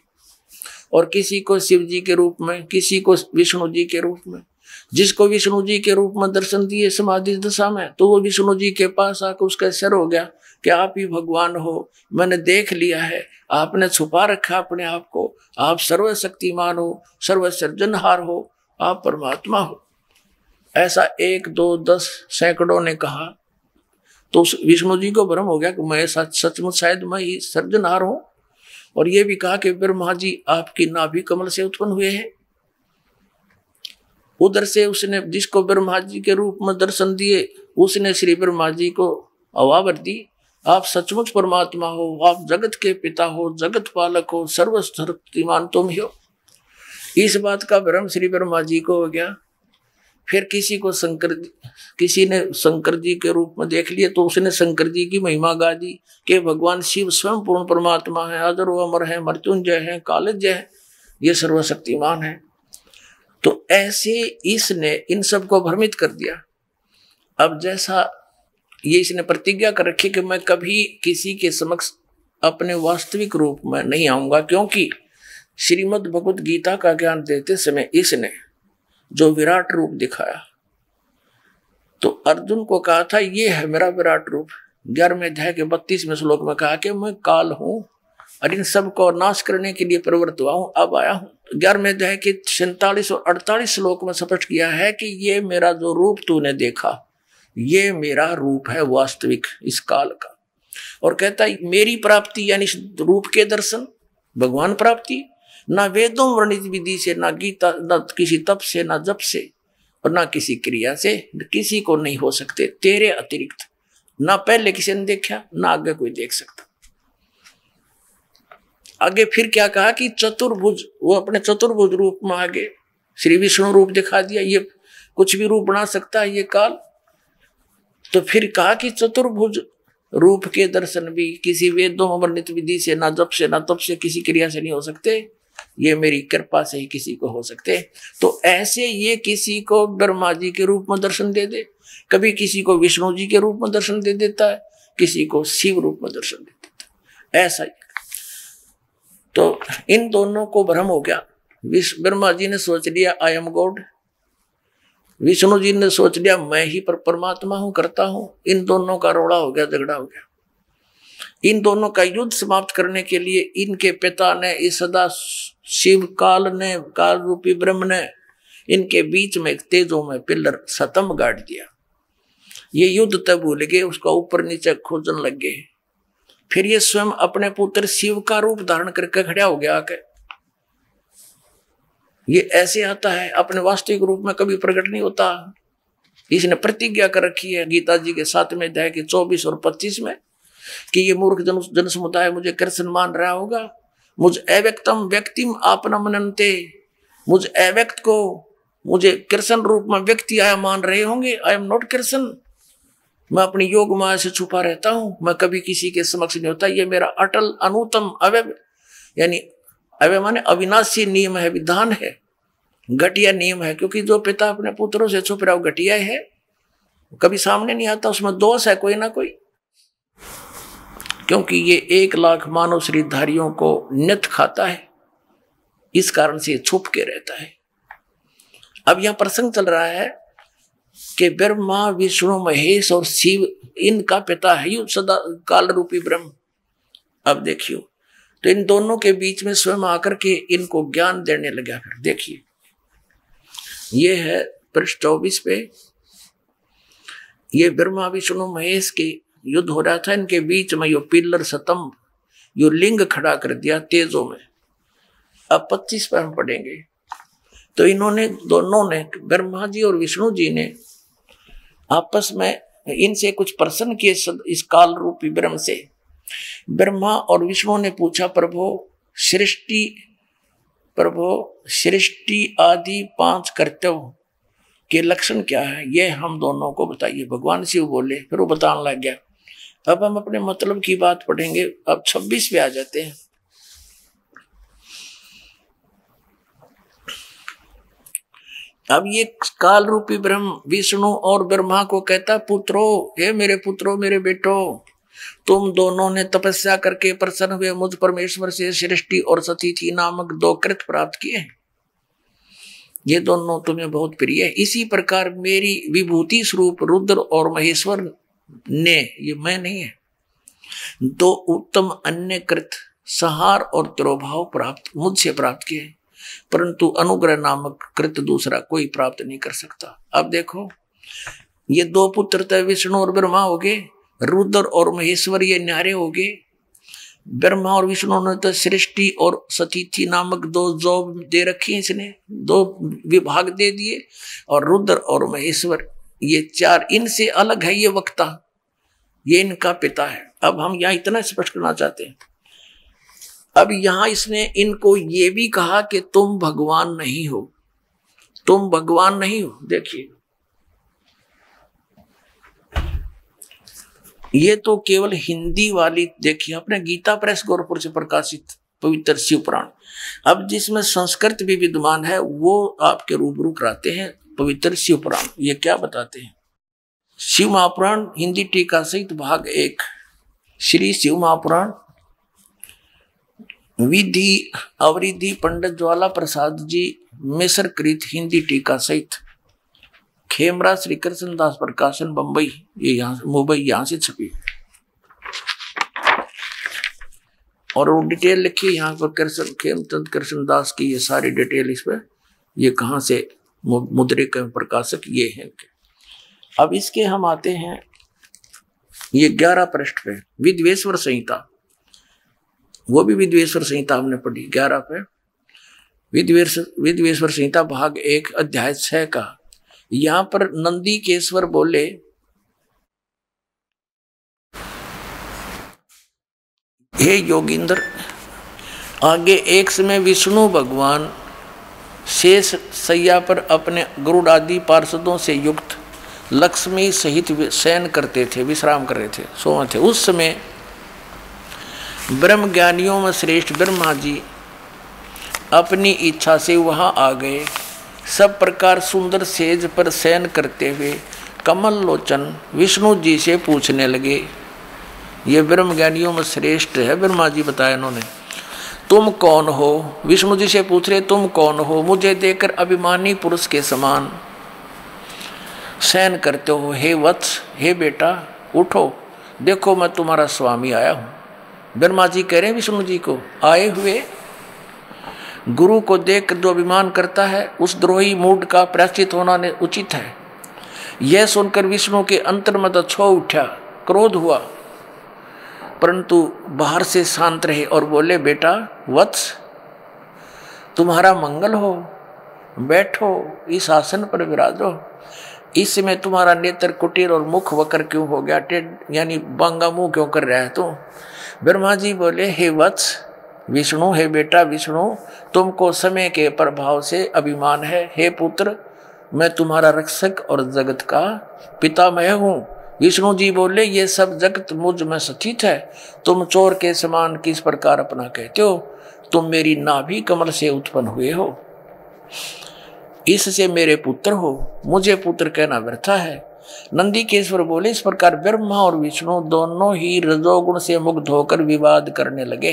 A: और किसी को शिव जी के रूप में किसी को विष्णु जी के रूप में जिसको विष्णु जी के रूप में दर्शन दिए समाधि दशा में तो वो विष्णु जी के पास आकर उसका सर हो गया कि आप ही भगवान हो मैंने देख लिया है आपने छुपा रखा अपने आप को आप सर्वशक्तिमान हो सर्वसर्जनहार हो आप परमात्मा हो ऐसा एक दो दस सैकड़ों ने कहा तो विष्णु जी को भ्रम हो गया कि मैं सचमुच शायद मैं ही सर्जनहार हूं और ये भी कहा कि ब्रह्मा जी आपकी नाभि कमल से उत्पन्न हुए हैं उधर से उसने जिसको ब्रह्मा जी के रूप में दर्शन दिए उसने श्री ब्रह्मा जी को अवावर दी आप सचमुच परमात्मा हो आप जगत के पिता हो जगत पालक हो सर्वशक्तिमान तुम ही हो इस बात का भ्रम श्री ब्रह्मा जी को हो गया फिर किसी को शंकर किसी ने शंकर जी के रूप में देख लिया तो उसने शंकर जी की महिमा गा दी कि भगवान शिव स्वयं पूर्ण परमात्मा है अजर व अमर है मृत्युंजय है कालज है ये सर्वशक्तिमान है तो ऐसे इसने इन सबको भ्रमित कर दिया अब जैसा ये इसने प्रतिज्ञा कर रखी कि मैं कभी किसी के समक्ष अपने वास्तविक रूप में नहीं आऊंगा क्योंकि श्रीमद भगवत गीता का ज्ञान देते समय इसने जो विराट रूप दिखाया तो अर्जुन को कहा था ये है मेरा विराट रूप ग्यारहवें अध्याय के बत्तीसवें श्लोक में कहा कि मैं काल हूं और इन सब को नाश करने के लिए प्रवृत्त हुआ हूँ अब आया हूँ जो तो है कि सैतालीस और अड़तालीस श्लोक में स्पष्ट किया है कि ये मेरा जो रूप तूने देखा ये मेरा रूप है वास्तविक इस काल का और कहता है मेरी प्राप्ति यानी रूप के दर्शन भगवान प्राप्ति ना वेदों वर्णित विधि से ना गीता ना किसी तप से ना जप से और ना किसी क्रिया से किसी को नहीं हो सकते तेरे अतिरिक्त ना पहले किसी ने देखा ना आगे कोई देख सकता आगे फिर क्या कहा कि चतुर्भुज वो अपने चतुर्भुज रूप में आगे श्री विष्णु रूप दिखा दिया ये कुछ भी रूप बना सकता है ये काल तो फिर कहा कि चतुर्भुज रूप के दर्शन भी किसी वेदों वर्णित विधि से ना जब से ना तब से किसी क्रिया से नहीं हो सकते ये मेरी कृपा से ही किसी को हो सकते तो ऐसे ये किसी को ब्रह्मा जी के रूप में दर्शन दे दे कभी किसी को विष्णु जी के रूप में दर्शन दे देता है किसी को शिव रूप में दर्शन दे देता है ऐसा ही तो इन दोनों को भ्रम हो गया ब्रह्मा जी ने सोच लिया I am god Vishnu ji ने सोच लिया मैं ही पर परमात्मा हूं करता हूं इन दोनों का रोड़ा हो गया झगड़ा हो गया इन दोनों का युद्ध समाप्त करने के लिए इनके पिता ने इस सदा शिव काल ने काल रूपी ब्रह्म ने इनके बीच में एक तेजो में पिल्लर सतम गाड़ दिया ये युद्ध तब भूल गए उसका ऊपर नीचे खोजन लग गए फिर ये स्वयं अपने पुत्र शिव का रूप धारण करके खड़ा हो गया आके ये ऐसे आता है अपने वास्तविक रूप में कभी प्रकट नहीं होता इसने प्रतिज्ञा कर रखी है गीता जी के साथ में दया के चौबीस और पच्चीस में कि ये मूर्ख जन जन समुदाय मुझे कृष्ण मान रहा होगा मुझ अव्यक्तम व्यक्तिम आपना मनते मुझ अव्यक्त को मुझे कृष्ण रूप में व्यक्ति आया मान रहे होंगे आई एम नॉट कृष्ण मैं अपनी योग माया से छुपा रहता हूं मैं कभी किसी के समक्ष नहीं होता ये मेरा अटल अनुतम अवय यानी अवय माने अविनाशी नियम है विधान है घटिया नियम है क्योंकि जो पिता अपने पुत्रों से छुप रहा वो घटिया है कभी सामने नहीं आता उसमें दोष है कोई ना कोई क्योंकि ये एक लाख मानव श्रीधारियों को नित खाता है इस कारण से छुप के रहता है अब यहां प्रसंग चल रहा है कि ब्रह्मा विष्णु महेश और शिव इनका पिता है यू सदा काल रूपी ब्रह्म अब देखियो तो इन दोनों के बीच में स्वयं आकर के इनको ज्ञान देने लगे फिर देखिए ये है पृष्ठ चौबीस पे ये ब्रह्मा विष्णु महेश के युद्ध हो रहा था इनके बीच में यो पिल्लर सतंभ यो लिंग खड़ा कर दिया तेजों में अब पच्चीस पे हम पढ़ेंगे तो इन्होंने दोनों ने ब्रह्मा जी और विष्णु जी ने आपस में इनसे कुछ प्रसन्न किए इस काल रूपी ब्रह्म से ब्रह्मा और विष्णु ने पूछा प्रभु सृष्टि प्रभु सृष्टि आदि पांच कर्तव्य के लक्षण क्या है ये हम दोनों को बताइए भगवान शिव बोले फिर वो बताने लग गया अब हम अपने मतलब की बात पढ़ेंगे अब छब्बीस पे आ जाते हैं अब ये काल रूपी ब्रह्म विष्णु और ब्रह्मा को कहता पुत्रो हे मेरे पुत्रो मेरे बेटो तुम दोनों ने तपस्या करके प्रसन्न हुए मुझ परमेश्वर से सृष्टि और सती थी नामक दो कृत प्राप्त किए ये दोनों तुम्हें बहुत प्रिय है इसी प्रकार मेरी विभूति स्वरूप रुद्र और महेश्वर ने ये मैं नहीं है दो उत्तम अन्य कृत सहार और त्रोभाव प्राप्त मुझसे प्राप्त किए परंतु अनुग्रह नामक कृत दूसरा कोई प्राप्त नहीं कर सकता अब देखो ये दो पुत्र थे तो विष्णु और ब्रह्मा हो गए रुद्र और महेश्वर ये न्यारे हो गए ब्रह्मा और विष्णु ने तो सृष्टि और सतीथि नामक दो जॉब दे रखी है इसने दो विभाग दे दिए और रुद्र और महेश्वर ये चार इनसे अलग है ये वक्ता ये इनका पिता है अब हम यहाँ इतना स्पष्ट करना चाहते हैं अब यहां इसने इनको ये भी कहा कि तुम भगवान नहीं हो तुम भगवान नहीं हो देखिए ये तो केवल हिंदी वाली देखिए अपने गीता प्रेस गोरखपुर से प्रकाशित पवित्र शिव पुराण अब जिसमें संस्कृत भी विद्यमान है वो आपके रूबरू कराते हैं पवित्र शिव पुराण ये क्या बताते हैं शिव महापुराण हिंदी टीका सहित भाग एक श्री शिव महापुराण विधि अवरिधि पंडित ज्वाला प्रसाद जी कृत हिंदी टीका सहित खेमरा श्री कृष्ण दास प्रकाशन बम्बई ये यहाँ मुंबई यहाँ से छपी और वो डिटेल लिखी यहाँ पर कृष्ण खेमचंद कृष्ण दास की ये सारी डिटेल इस पर ये कहाँ से मुद्रिक प्रकाशक ये है अब इसके हम आते हैं ये ग्यारह पृष्ठ पे विधवेश्वर संहिता वो भी विद्वेश्वर संहिता हमने पढ़ी ग्यारह पे विद्वेश्वर संहिता भाग एक अध्याय छह का यहां पर नंदी केश्वर बोले हे योगिंद्र आगे एक समय विष्णु भगवान शेष सैया पर अपने गुरुड आदि पार्षदों से युक्त लक्ष्मी सहित शयन करते थे विश्राम कर रहे थे सोए थे उस समय ब्रह्म ज्ञानियों में श्रेष्ठ ब्रह्मा जी अपनी इच्छा से वहाँ आ गए सब प्रकार सुंदर सेज पर शयन करते हुए कमल लोचन विष्णु जी से पूछने लगे ये ब्रह्म ज्ञानियों में श्रेष्ठ है ब्रह्मा जी बताया इन्होंने तुम कौन हो विष्णु जी से पूछ रहे तुम कौन हो मुझे देखकर अभिमानी पुरुष के समान शयन करते हो हे वत्स हे बेटा उठो देखो मैं तुम्हारा स्वामी आया हूँ ब्रह्मा जी कह रहे हैं विष्णु जी को आए हुए गुरु को देख जो अभिमान करता है उस द्रोही मूड का प्राचित होना ने उचित है यह सुनकर विष्णु के अंतर्मत छो उठा क्रोध हुआ परंतु बाहर से शांत रहे और बोले बेटा वत्स तुम्हारा मंगल हो बैठो इस आसन पर विराजो इसमें तुम्हारा नेत्र कुटीर और मुख वक्र क्यों हो गया टेड यानी बांगा मुंह क्यों कर रहा है तू तो? ब्रह्मा जी बोले हे वत्स विष्णु हे बेटा विष्णु तुमको समय के प्रभाव से अभिमान है हे पुत्र मैं तुम्हारा रक्षक और जगत का पिता मैं हूँ विष्णु जी बोले ये सब जगत मुझ में स्थित है तुम चोर के समान किस प्रकार अपना कहते हो तुम मेरी नाभि कमल से उत्पन्न हुए हो इससे मेरे पुत्र हो मुझे पुत्र कहना व्यर्था है नंदीकेश्वर बोले इस प्रकार ब्रह्मा और विष्णु दोनों ही रजोगुण से मुक्त होकर विवाद करने लगे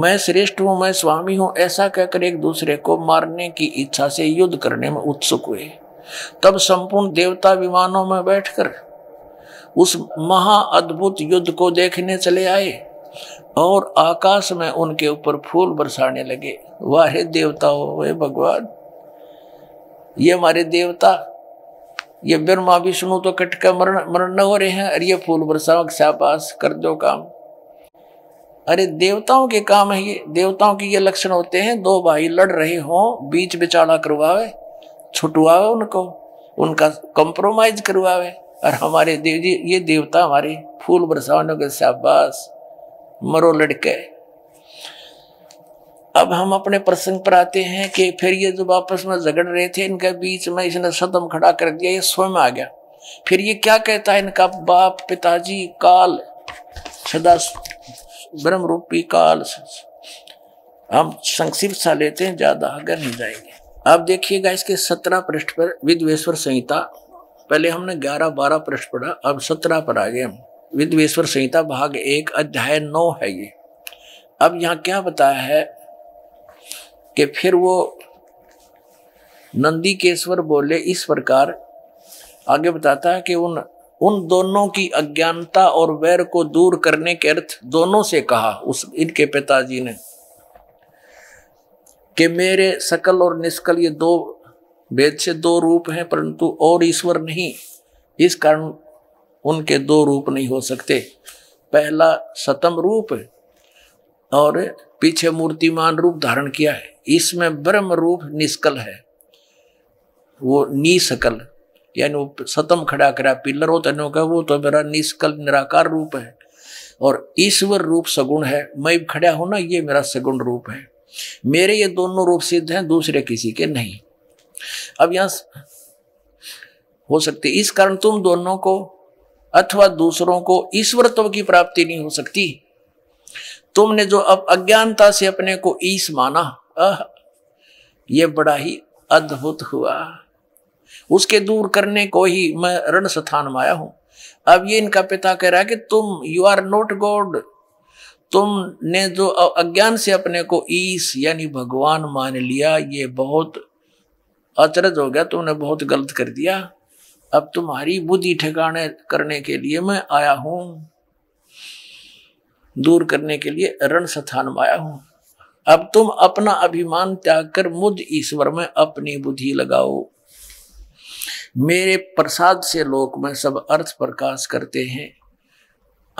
A: मैं श्रेष्ठ हूं मैं स्वामी हूं ऐसा कहकर एक दूसरे को मारने की इच्छा से युद्ध करने में उत्सुक हुए तब संपूर्ण देवता विमानों में बैठकर उस महा अद्भुत युद्ध को देखने चले आए और आकाश में उनके ऊपर फूल बरसाने लगे वाहे देवता हो भगवान ये हमारे देवता ये ब्रह्मा विष्णु तो कटका मरण मरण न हो रहे हैं अरे ये फूल बरसाओ शाबाश कर दो काम अरे देवताओं के काम है ये देवताओं के ये लक्षण होते हैं दो भाई लड़ रहे हों बीच बिचाड़ा करवावे छुटवावे उनको उनका कंप्रोमाइज करवावे और हमारे देव जी ये देवता हमारे फूल बरसाने के शाबाश मरो लड़के अब हम अपने प्रसंग पर आते हैं कि फिर ये जब आपस में झगड़ रहे थे इनके बीच में इसने सदम खड़ा कर दिया ये स्वयं आ गया फिर ये क्या कहता है इनका बाप पिताजी काल सदा ब्रह्म रूपी काल हम संक्षिप्त सा लेते हैं ज्यादा अगर नहीं जाएंगे आप देखिएगा इसके सत्रह पृष्ठ पर विधवेश्वर संहिता पहले हमने ग्यारह बारह पृष्ठ पढ़ा अब सत्रह पर आ गए हम विधवेश्वर संहिता भाग एक अध्याय नौ है ये अब यहाँ क्या बताया है कि फिर वो नंदी केश्वर बोले इस प्रकार आगे बताता है कि उन उन दोनों की अज्ञानता और वैर को दूर करने के अर्थ दोनों से कहा उस इनके पिताजी ने कि मेरे सकल और निष्कल ये दो वेद से दो रूप हैं परंतु और ईश्वर नहीं इस कारण उनके दो रूप नहीं हो सकते पहला सतम रूप और पीछे मूर्तिमान रूप धारण किया है इसमें ब्रह्म रूप निष्कल है वो निसकल यानी वो सतम खड़ा करा पिल्लर होता तनो का वो तो मेरा निष्कल निराकार रूप है और ईश्वर रूप सगुण है मैं खड़ा हूं ना ये मेरा सगुण रूप है मेरे ये दोनों रूप सिद्ध हैं दूसरे किसी के नहीं अब यहां हो सकती इस कारण तुम दोनों को अथवा दूसरों को ईश्वरत्व की प्राप्ति नहीं हो सकती तुमने जो अब अज्ञानता से अपने को ईस माना आह ये बड़ा ही अद्भुत हुआ उसके दूर करने को ही मैं रण स्थान में आया हूं अब ये इनका पिता कह रहा है कि तुम यू आर नॉट गॉड तुमने जो अज्ञान से अपने को ईस यानी भगवान मान लिया ये बहुत अचरज हो गया तुमने बहुत गलत कर दिया अब तुम्हारी बुद्धि ठिकाने करने के लिए मैं आया हूं दूर करने के लिए रण स्थान माया हूं अब तुम अपना अभिमान त्याग कर मुझ ईश्वर में अपनी बुद्धि लगाओ मेरे प्रसाद से लोक में सब अर्थ प्रकाश करते हैं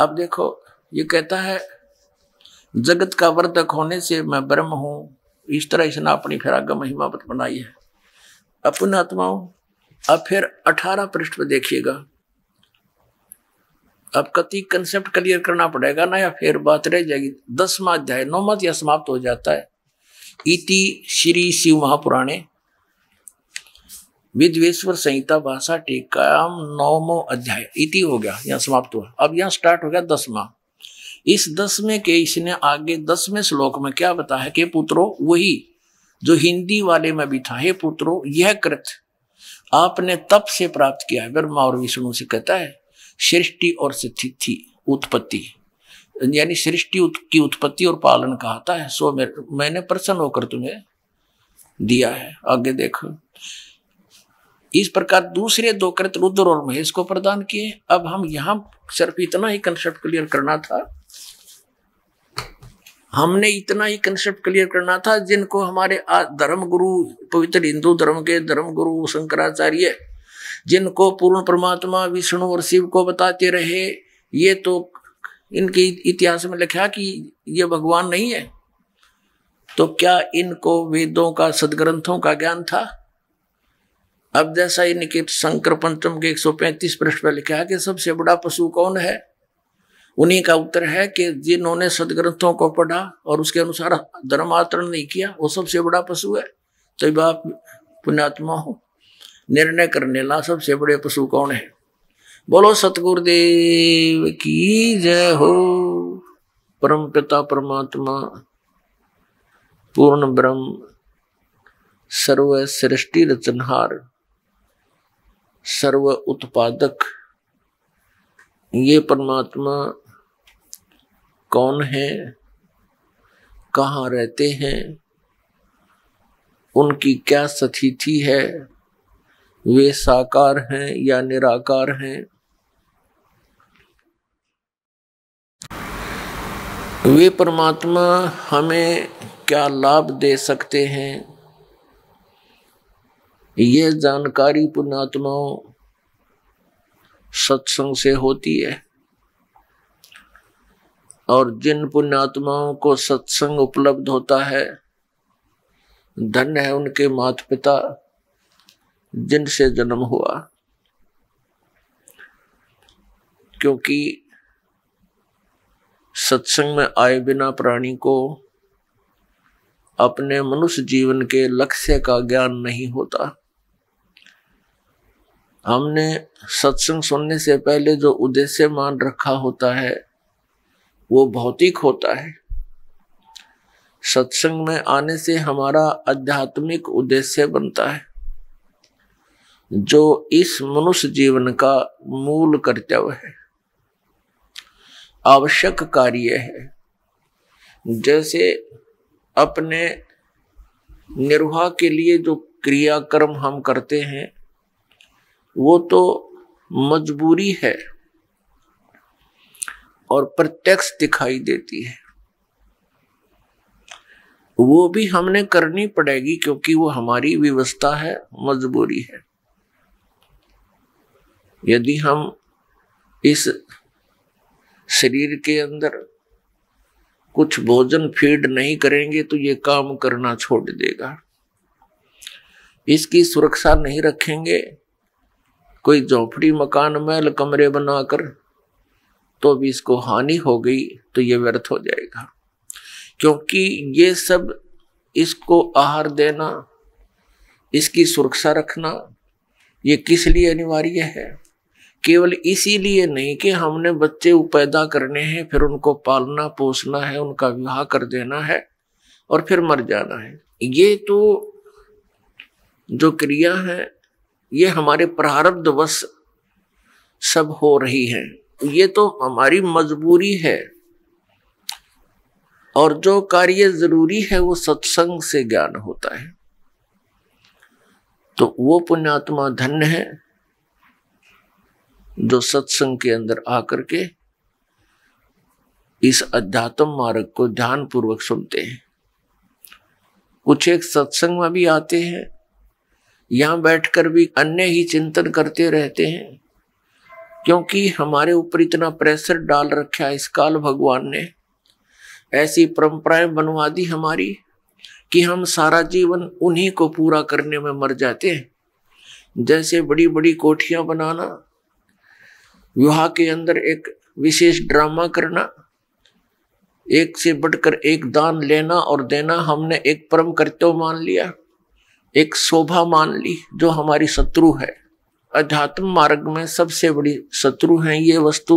A: अब देखो ये कहता है जगत का वर्धक होने से मैं ब्रह्म हूं इस तरह इसने अपनी आगे महिमा बनाई है अपन आत्माओं अब फिर अठारह पृष्ठ पर देखिएगा अब कति कंसेप्ट क्लियर करना पड़ेगा ना या फिर बात रह जाएगी दसवा अध्याय नौवा अध्याय समाप्त हो जाता है इति श्री शिव महापुराणे विधवेश्वर संहिता भाषा टीका नौमो अध्याय इति हो गया यहाँ समाप्त हुआ अब यहाँ स्टार्ट हो गया दसवा इस दसवें के इसने आगे दसवें श्लोक में क्या बताया कि पुत्रो वही जो हिंदी वाले में भी था हे पुत्रो यह कृत आपने तप से प्राप्त किया है ब्रह्मा और विष्णु से कहता है सृष्टि और स्थिति उत्पत्ति यानी सृष्टि की उत्पत्ति और पालन कहता है सो मेर, मैंने प्रसन्न होकर तुम्हें दिया है आगे देखो इस प्रकार दूसरे दो कृत रुद्र और महेश को प्रदान किए अब हम यहाँ सिर्फ इतना ही कंसेप्ट क्लियर करना था हमने इतना ही कंसेप्ट क्लियर करना था जिनको हमारे धर्म गुरु पवित्र हिंदू धर्म के धर्म गुरु शंकराचार्य जिनको पूर्ण परमात्मा विष्णु और शिव को बताते रहे ये तो इनके इतिहास में लिखा कि ये भगवान नहीं है तो क्या इनको वेदों का सदग्रंथों का ज्ञान था अब जैसा इनके शंकर पंचम के 135 पृष्ठ पर लिखा है कि सबसे बड़ा पशु कौन है उन्हीं का उत्तर है कि जिन्होंने सदग्रंथों को पढ़ा और उसके अनुसार धर्माचरण नहीं किया वो सबसे बड़ा पशु है तो आप पुण्यात्मा हो निर्णय करने ला सबसे बड़े पशु कौन है बोलो सतगुरुदेव की जय हो परम पिता परमात्मा पूर्ण ब्रह्म सर्व सृष्टि रचनहार सर्व उत्पादक ये परमात्मा कौन है कहाँ रहते हैं उनकी क्या स्थिति है वे साकार हैं या निराकार हैं वे परमात्मा हमें क्या लाभ दे सकते हैं यह जानकारी पुण्यात्माओं सत्संग से होती है और जिन पुण्यात्माओं को सत्संग उपलब्ध होता है धन्य है उनके माता पिता जिनसे जन्म हुआ क्योंकि सत्संग में आए बिना प्राणी को अपने मनुष्य जीवन के लक्ष्य का ज्ञान नहीं होता हमने सत्संग सुनने से पहले जो उद्देश्य मान रखा होता है वो भौतिक होता है सत्संग में आने से हमारा आध्यात्मिक उद्देश्य बनता है जो इस मनुष्य जीवन का मूल कर्तव्य है आवश्यक कार्य है जैसे अपने निर्वाह के लिए जो क्रियाक्रम हम करते हैं वो तो मजबूरी है और प्रत्यक्ष दिखाई देती है वो भी हमने करनी पड़ेगी क्योंकि वो हमारी व्यवस्था है मजबूरी है यदि हम इस शरीर के अंदर कुछ भोजन फीड नहीं करेंगे तो ये काम करना छोड़ देगा इसकी सुरक्षा नहीं रखेंगे कोई झोपड़ी मकान महल कमरे बनाकर तो भी इसको हानि हो गई तो ये व्यर्थ हो जाएगा क्योंकि ये सब इसको आहार देना इसकी सुरक्षा रखना ये किस लिए अनिवार्य है केवल इसीलिए नहीं कि हमने बच्चे पैदा करने हैं फिर उनको पालना पोसना है उनका विवाह कर देना है और फिर मर जाना है ये तो जो क्रिया है ये हमारे प्रारब्धवश सब हो रही है ये तो हमारी मजबूरी है और जो कार्य जरूरी है वो सत्संग से ज्ञान होता है तो वो पुण्यात्मा धन्य है जो सत्संग के अंदर आकर के इस अध्यात्म मार्ग को ध्यान पूर्वक सुनते हैं कुछ एक सत्संग में भी आते हैं यहाँ बैठकर भी अन्य ही चिंतन करते रहते हैं क्योंकि हमारे ऊपर इतना प्रेशर डाल रखा है इस काल भगवान ने ऐसी परंपराएं बनवा दी हमारी कि हम सारा जीवन उन्हीं को पूरा करने में मर जाते हैं जैसे बड़ी बड़ी कोठियां बनाना विवाह के अंदर एक विशेष ड्रामा करना एक से बढ़कर एक दान लेना और देना हमने एक परम कर्तव्य मान लिया एक शोभा मान ली जो हमारी शत्रु है अध्यात्म मार्ग में सबसे बड़ी शत्रु है ये वस्तु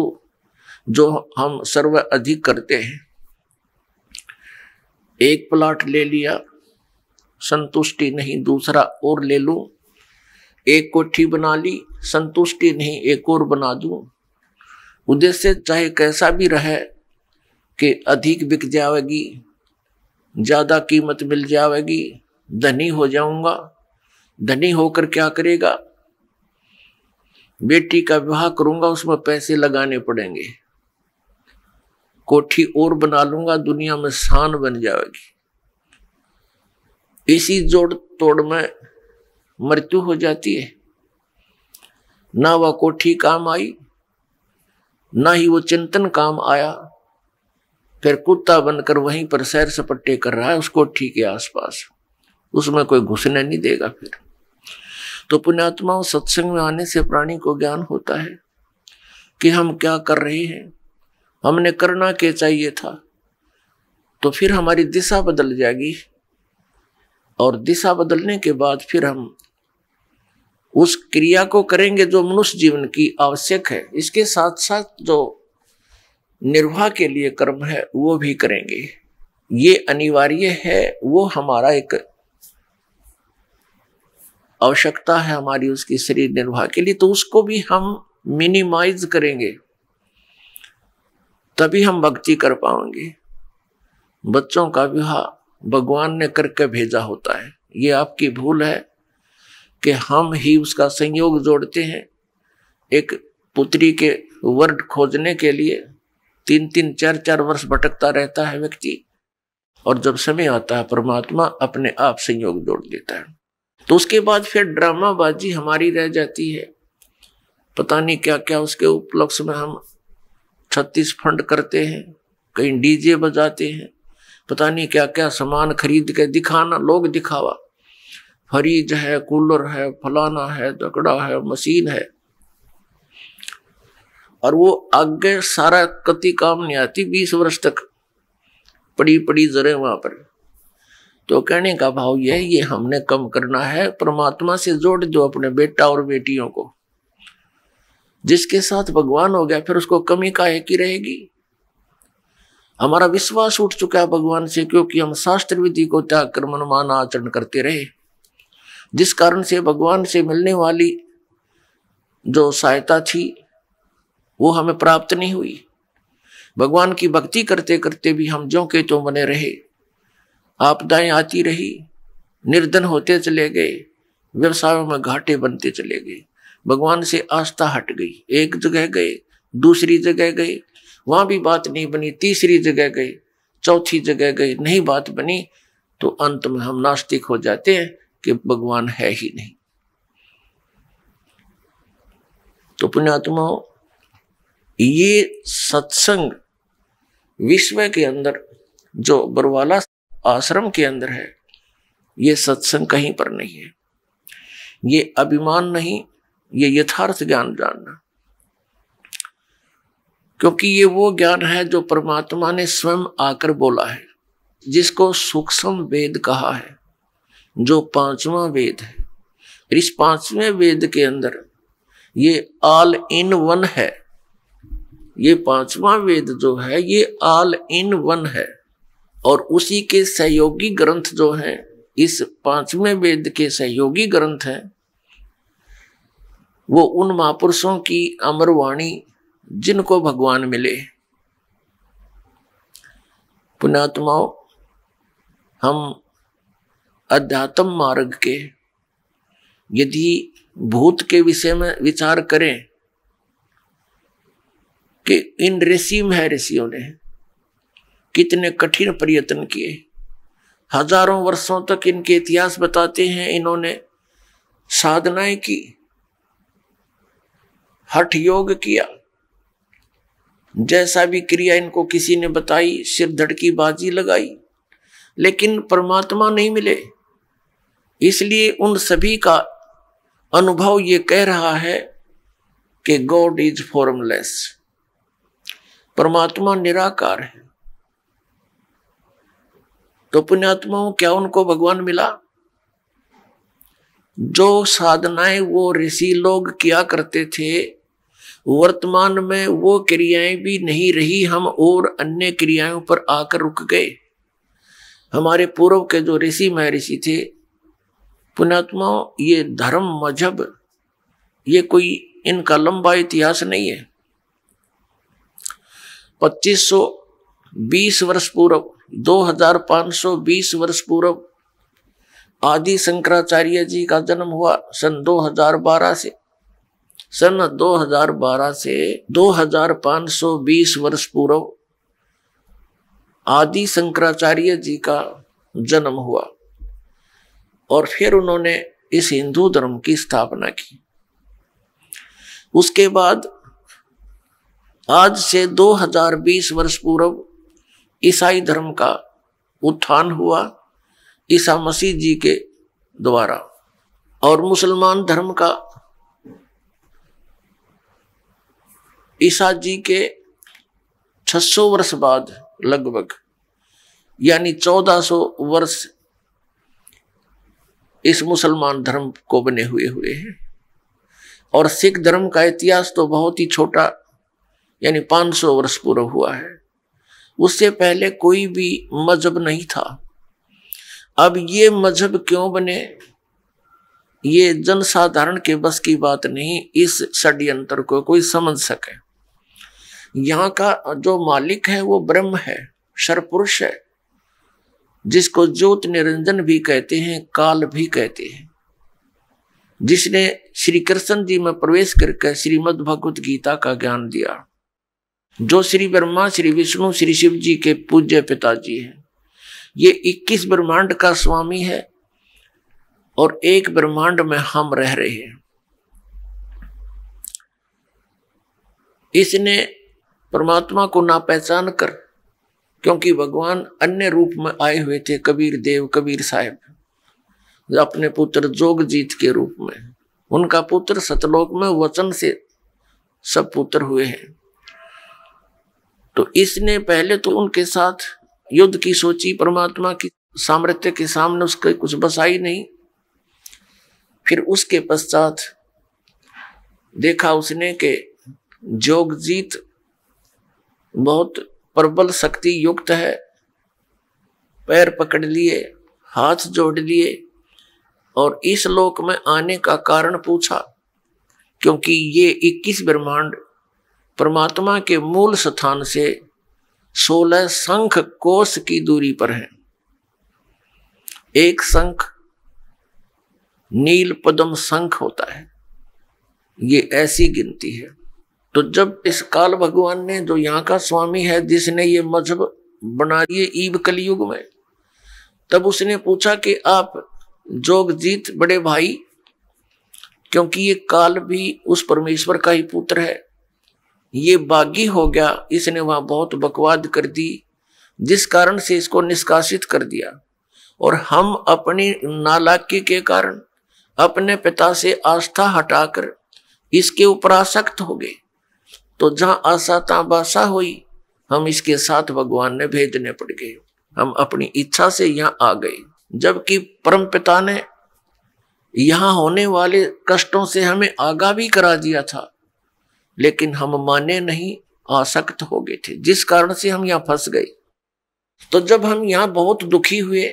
A: जो हम सर्व अधिक करते हैं एक प्लाट ले लिया संतुष्टि नहीं दूसरा और ले लूं एक कोठी बना ली संतुष्टि नहीं एक और बना दू उद्देश्य चाहे कैसा भी रहे कि अधिक बिक जाएगी ज़्यादा कीमत मिल जाएगी धनी हो जाऊंगा धनी होकर क्या करेगा बेटी का विवाह करूंगा उसमें पैसे लगाने पड़ेंगे कोठी और बना लूंगा दुनिया में शान बन जाएगी इसी जोड़ तोड़ में मृत्यु हो जाती है ना वह कोठी काम आई ना ही वो चिंतन काम आया फिर कुत्ता बनकर वहीं पर सैर सपट्टे कर रहा है उस कोठी के आसपास उसमें कोई घुसने नहीं देगा फिर तो पुण्यात्मा सत्संग में आने से प्राणी को ज्ञान होता है कि हम क्या कर रहे हैं हमने करना क्या चाहिए था तो फिर हमारी दिशा बदल जाएगी और दिशा बदलने के बाद फिर हम उस क्रिया को करेंगे जो मनुष्य जीवन की आवश्यक है इसके साथ साथ जो निर्वाह के लिए कर्म है वो भी करेंगे ये अनिवार्य है वो हमारा एक आवश्यकता है हमारी उसकी शरीर निर्वाह के लिए तो उसको भी हम मिनिमाइज करेंगे तभी हम भक्ति कर पाएंगे बच्चों का विवाह भगवान ने करके भेजा होता है ये आपकी भूल है कि हम ही उसका संयोग जोड़ते हैं एक पुत्री के वर्ड खोजने के लिए तीन तीन चार चार वर्ष भटकता रहता है व्यक्ति और जब समय आता है परमात्मा अपने आप संयोग जोड़ देता है तो उसके बाद फिर ड्रामाबाजी हमारी रह जाती है पता नहीं क्या क्या उसके उपलक्ष्य में हम छत्तीस फंड करते हैं कहीं डीजे बजाते हैं पता नहीं क्या क्या सामान खरीद के दिखाना लोग दिखावा फ्रिज है कूलर है फलाना है दगड़ा है मशीन है और वो आगे सारा कति काम नहीं आती बीस वर्ष तक पड़ी पड़ी जरे वहां पर तो कहने का भाव यह ये हमने कम करना है परमात्मा से जोड़ दो अपने बेटा और बेटियों को जिसके साथ भगवान हो गया फिर उसको कमी का एक ही रहेगी हमारा विश्वास उठ चुका है भगवान से क्योंकि हम शास्त्र विधि को त्याग कर मनमाना आचरण करते रहे जिस कारण से भगवान से मिलने वाली जो सहायता थी वो हमें प्राप्त नहीं हुई भगवान की भक्ति करते करते भी हम जो के तो बने रहे आपदाएं आती रही निर्धन होते चले गए व्यवसायों में घाटे बनते चले गए भगवान से आस्था हट गई एक जगह गए दूसरी जगह गए वहाँ भी बात नहीं बनी तीसरी जगह गए चौथी जगह गए नहीं बात बनी तो अंत में हम नास्तिक हो जाते हैं कि भगवान है ही नहीं तो पुण्यात्मा ये सत्संग विश्व के अंदर जो बरवाला आश्रम के अंदर है ये सत्संग कहीं पर नहीं है ये अभिमान नहीं ये यथार्थ ज्ञान जानना क्योंकि ये वो ज्ञान है जो परमात्मा ने स्वयं आकर बोला है जिसको सूक्ष्म वेद कहा है जो पांचवा वेद है इस पांचवें वेद के अंदर ये ऑल इन वन है ये पांचवा वेद जो है ये ऑल इन वन है और उसी के सहयोगी ग्रंथ जो है इस पांचवें वेद के सहयोगी ग्रंथ हैं वो उन महापुरुषों की अमरवाणी जिनको भगवान मिले पुणात्माओं हम अध्यात्म मार्ग के यदि भूत के विषय में विचार करें कि इन ऋषि है ऋषियों ने कितने कठिन प्रयत्न किए हजारों वर्षों तक इनके इतिहास बताते हैं इन्होंने साधनाएं की हठ योग किया जैसा भी क्रिया इनको किसी ने बताई सिर धड़की बाजी लगाई लेकिन परमात्मा नहीं मिले इसलिए उन सभी का अनुभव ये कह रहा है कि गॉड इज फॉर्मलेस परमात्मा निराकार है तो पुण्यात्माओं क्या उनको भगवान मिला जो साधनाएं वो ऋषि लोग किया करते थे वर्तमान में वो क्रियाएं भी नहीं रही हम और अन्य क्रियाओं पर आकर रुक गए हमारे पूर्व के जो ऋषि महर्षि थे पुणात्मा ये धर्म मजहब ये कोई इनका लंबा इतिहास नहीं है 2520 वर्ष पूर्व 2520 वर्ष पूर्व आदि शंकराचार्य जी का जन्म हुआ सन 2012 से सन 2012 से 2520 वर्ष पूर्व आदि शंकराचार्य जी का जन्म हुआ और फिर उन्होंने इस हिंदू धर्म की स्थापना की उसके बाद आज से 2020 वर्ष पूर्व ईसाई धर्म का उत्थान हुआ ईसा मसीह जी के द्वारा और मुसलमान धर्म का ईसा जी के 600 वर्ष बाद लगभग यानी 1400 वर्ष इस मुसलमान धर्म को बने हुए हुए हैं और सिख धर्म का इतिहास तो बहुत ही छोटा यानी 500 वर्ष पूरा हुआ है उससे पहले कोई भी मजहब नहीं था अब ये मजहब क्यों बने ये जनसाधारण के बस की बात नहीं इस षड्यंत्र को कोई समझ सके यहाँ का जो मालिक है वो ब्रह्म है सरपुरुष है जिसको ज्योत निरंजन भी कहते हैं काल भी कहते हैं जिसने श्री कृष्ण जी में प्रवेश करके श्रीमद भगवत गीता का ज्ञान दिया जो श्री ब्रह्मा श्री विष्णु श्री शिव जी के पूज्य पिताजी हैं ये 21 ब्रह्मांड का स्वामी है और एक ब्रह्मांड में हम रह रहे हैं इसने परमात्मा को ना पहचान कर क्योंकि भगवान अन्य रूप में आए हुए थे कबीर देव कबीर साहेब अपने पुत्र जोग जीत के रूप में उनका पुत्र सतलोक में वचन से सब पुत्र हुए हैं तो इसने पहले तो उनके साथ युद्ध की सोची परमात्मा की सामर्थ्य के सामने उसके कुछ बसाई नहीं फिर उसके पश्चात देखा उसने के जोगजीत बहुत प्रबल शक्ति युक्त है पैर पकड़ लिए हाथ जोड़ लिए और इस लोक में आने का कारण पूछा क्योंकि ये 21 ब्रह्मांड परमात्मा के मूल स्थान से 16 संख कोष की दूरी पर है एक संख नील पदम संख होता है ये ऐसी गिनती है तो जब इस काल भगवान ने जो यहाँ का स्वामी है जिसने ये मजहब बना दिए ईब कलयुग में तब उसने पूछा कि आप जोगजीत बड़े भाई क्योंकि ये काल भी उस परमेश्वर का ही पुत्र है ये बागी हो गया इसने वहां बहुत बकवाद कर दी जिस कारण से इसको निष्कासित कर दिया और हम अपनी नालाकी के कारण अपने पिता से आस्था हटाकर इसके ऊपर आसक्त हो गए तो जहां आसाता बासा हुई हम इसके साथ भगवान ने भेजने पड़ गए हम अपनी इच्छा से यहाँ आ गए जबकि परम पिता ने यहाँ होने वाले कष्टों से हमें आगा भी करा दिया था लेकिन हम माने नहीं आसक्त हो गए थे जिस कारण से हम यहाँ फंस गए तो जब हम यहाँ बहुत दुखी हुए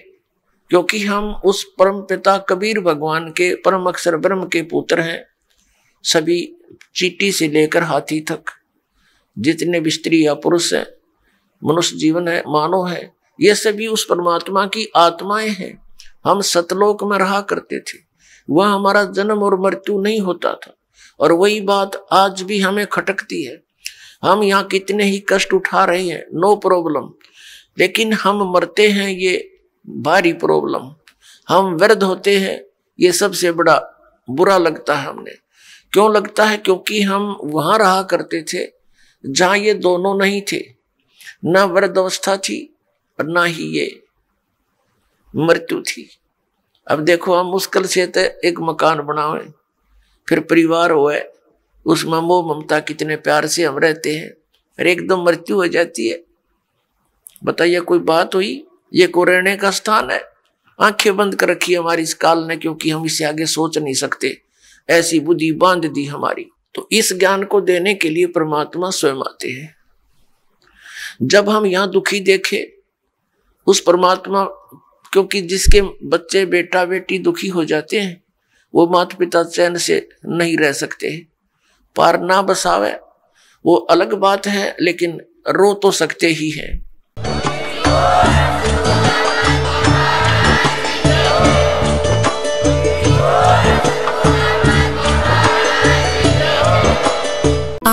A: क्योंकि हम उस परम पिता कबीर भगवान के परम अक्षर ब्रह्म के पुत्र हैं सभी चीटी से लेकर हाथी तक जितने भी स्त्री या पुरुष है मनुष्य जीवन है मानव है ये सभी उस परमात्मा की आत्माएं हैं हम सतलोक में रहा करते थे वह हमारा जन्म और मृत्यु नहीं होता था और वही बात आज भी हमें खटकती है हम यहाँ कितने ही कष्ट उठा रहे हैं नो प्रॉब्लम लेकिन हम मरते हैं ये भारी प्रॉब्लम हम वृद्ध होते हैं ये सबसे बड़ा बुरा लगता है हमने क्यों लगता है क्योंकि हम वहां रहा करते थे जहां ये दोनों नहीं थे ना वृद्ध अवस्था थी और ना ही ये मृत्यु थी अब देखो हम मुश्किल से तो एक मकान बनावे फिर परिवार हो उसमें वो ममता कितने प्यार से हम रहते हैं और एकदम मृत्यु हो जाती है बताइए कोई बात हुई ये को रहने का स्थान है आंखें बंद कर रखी हमारी इस काल ने क्योंकि हम इसे आगे सोच नहीं सकते ऐसी बुद्धि बांध दी हमारी तो इस ज्ञान को देने के लिए परमात्मा स्वयं आते हैं जब हम यहां दुखी देखे उस परमात्मा क्योंकि जिसके बच्चे बेटा बेटी दुखी हो जाते हैं वो माता पिता चैन से नहीं रह सकते पार ना बसावे वो अलग बात है लेकिन रो तो सकते ही हैं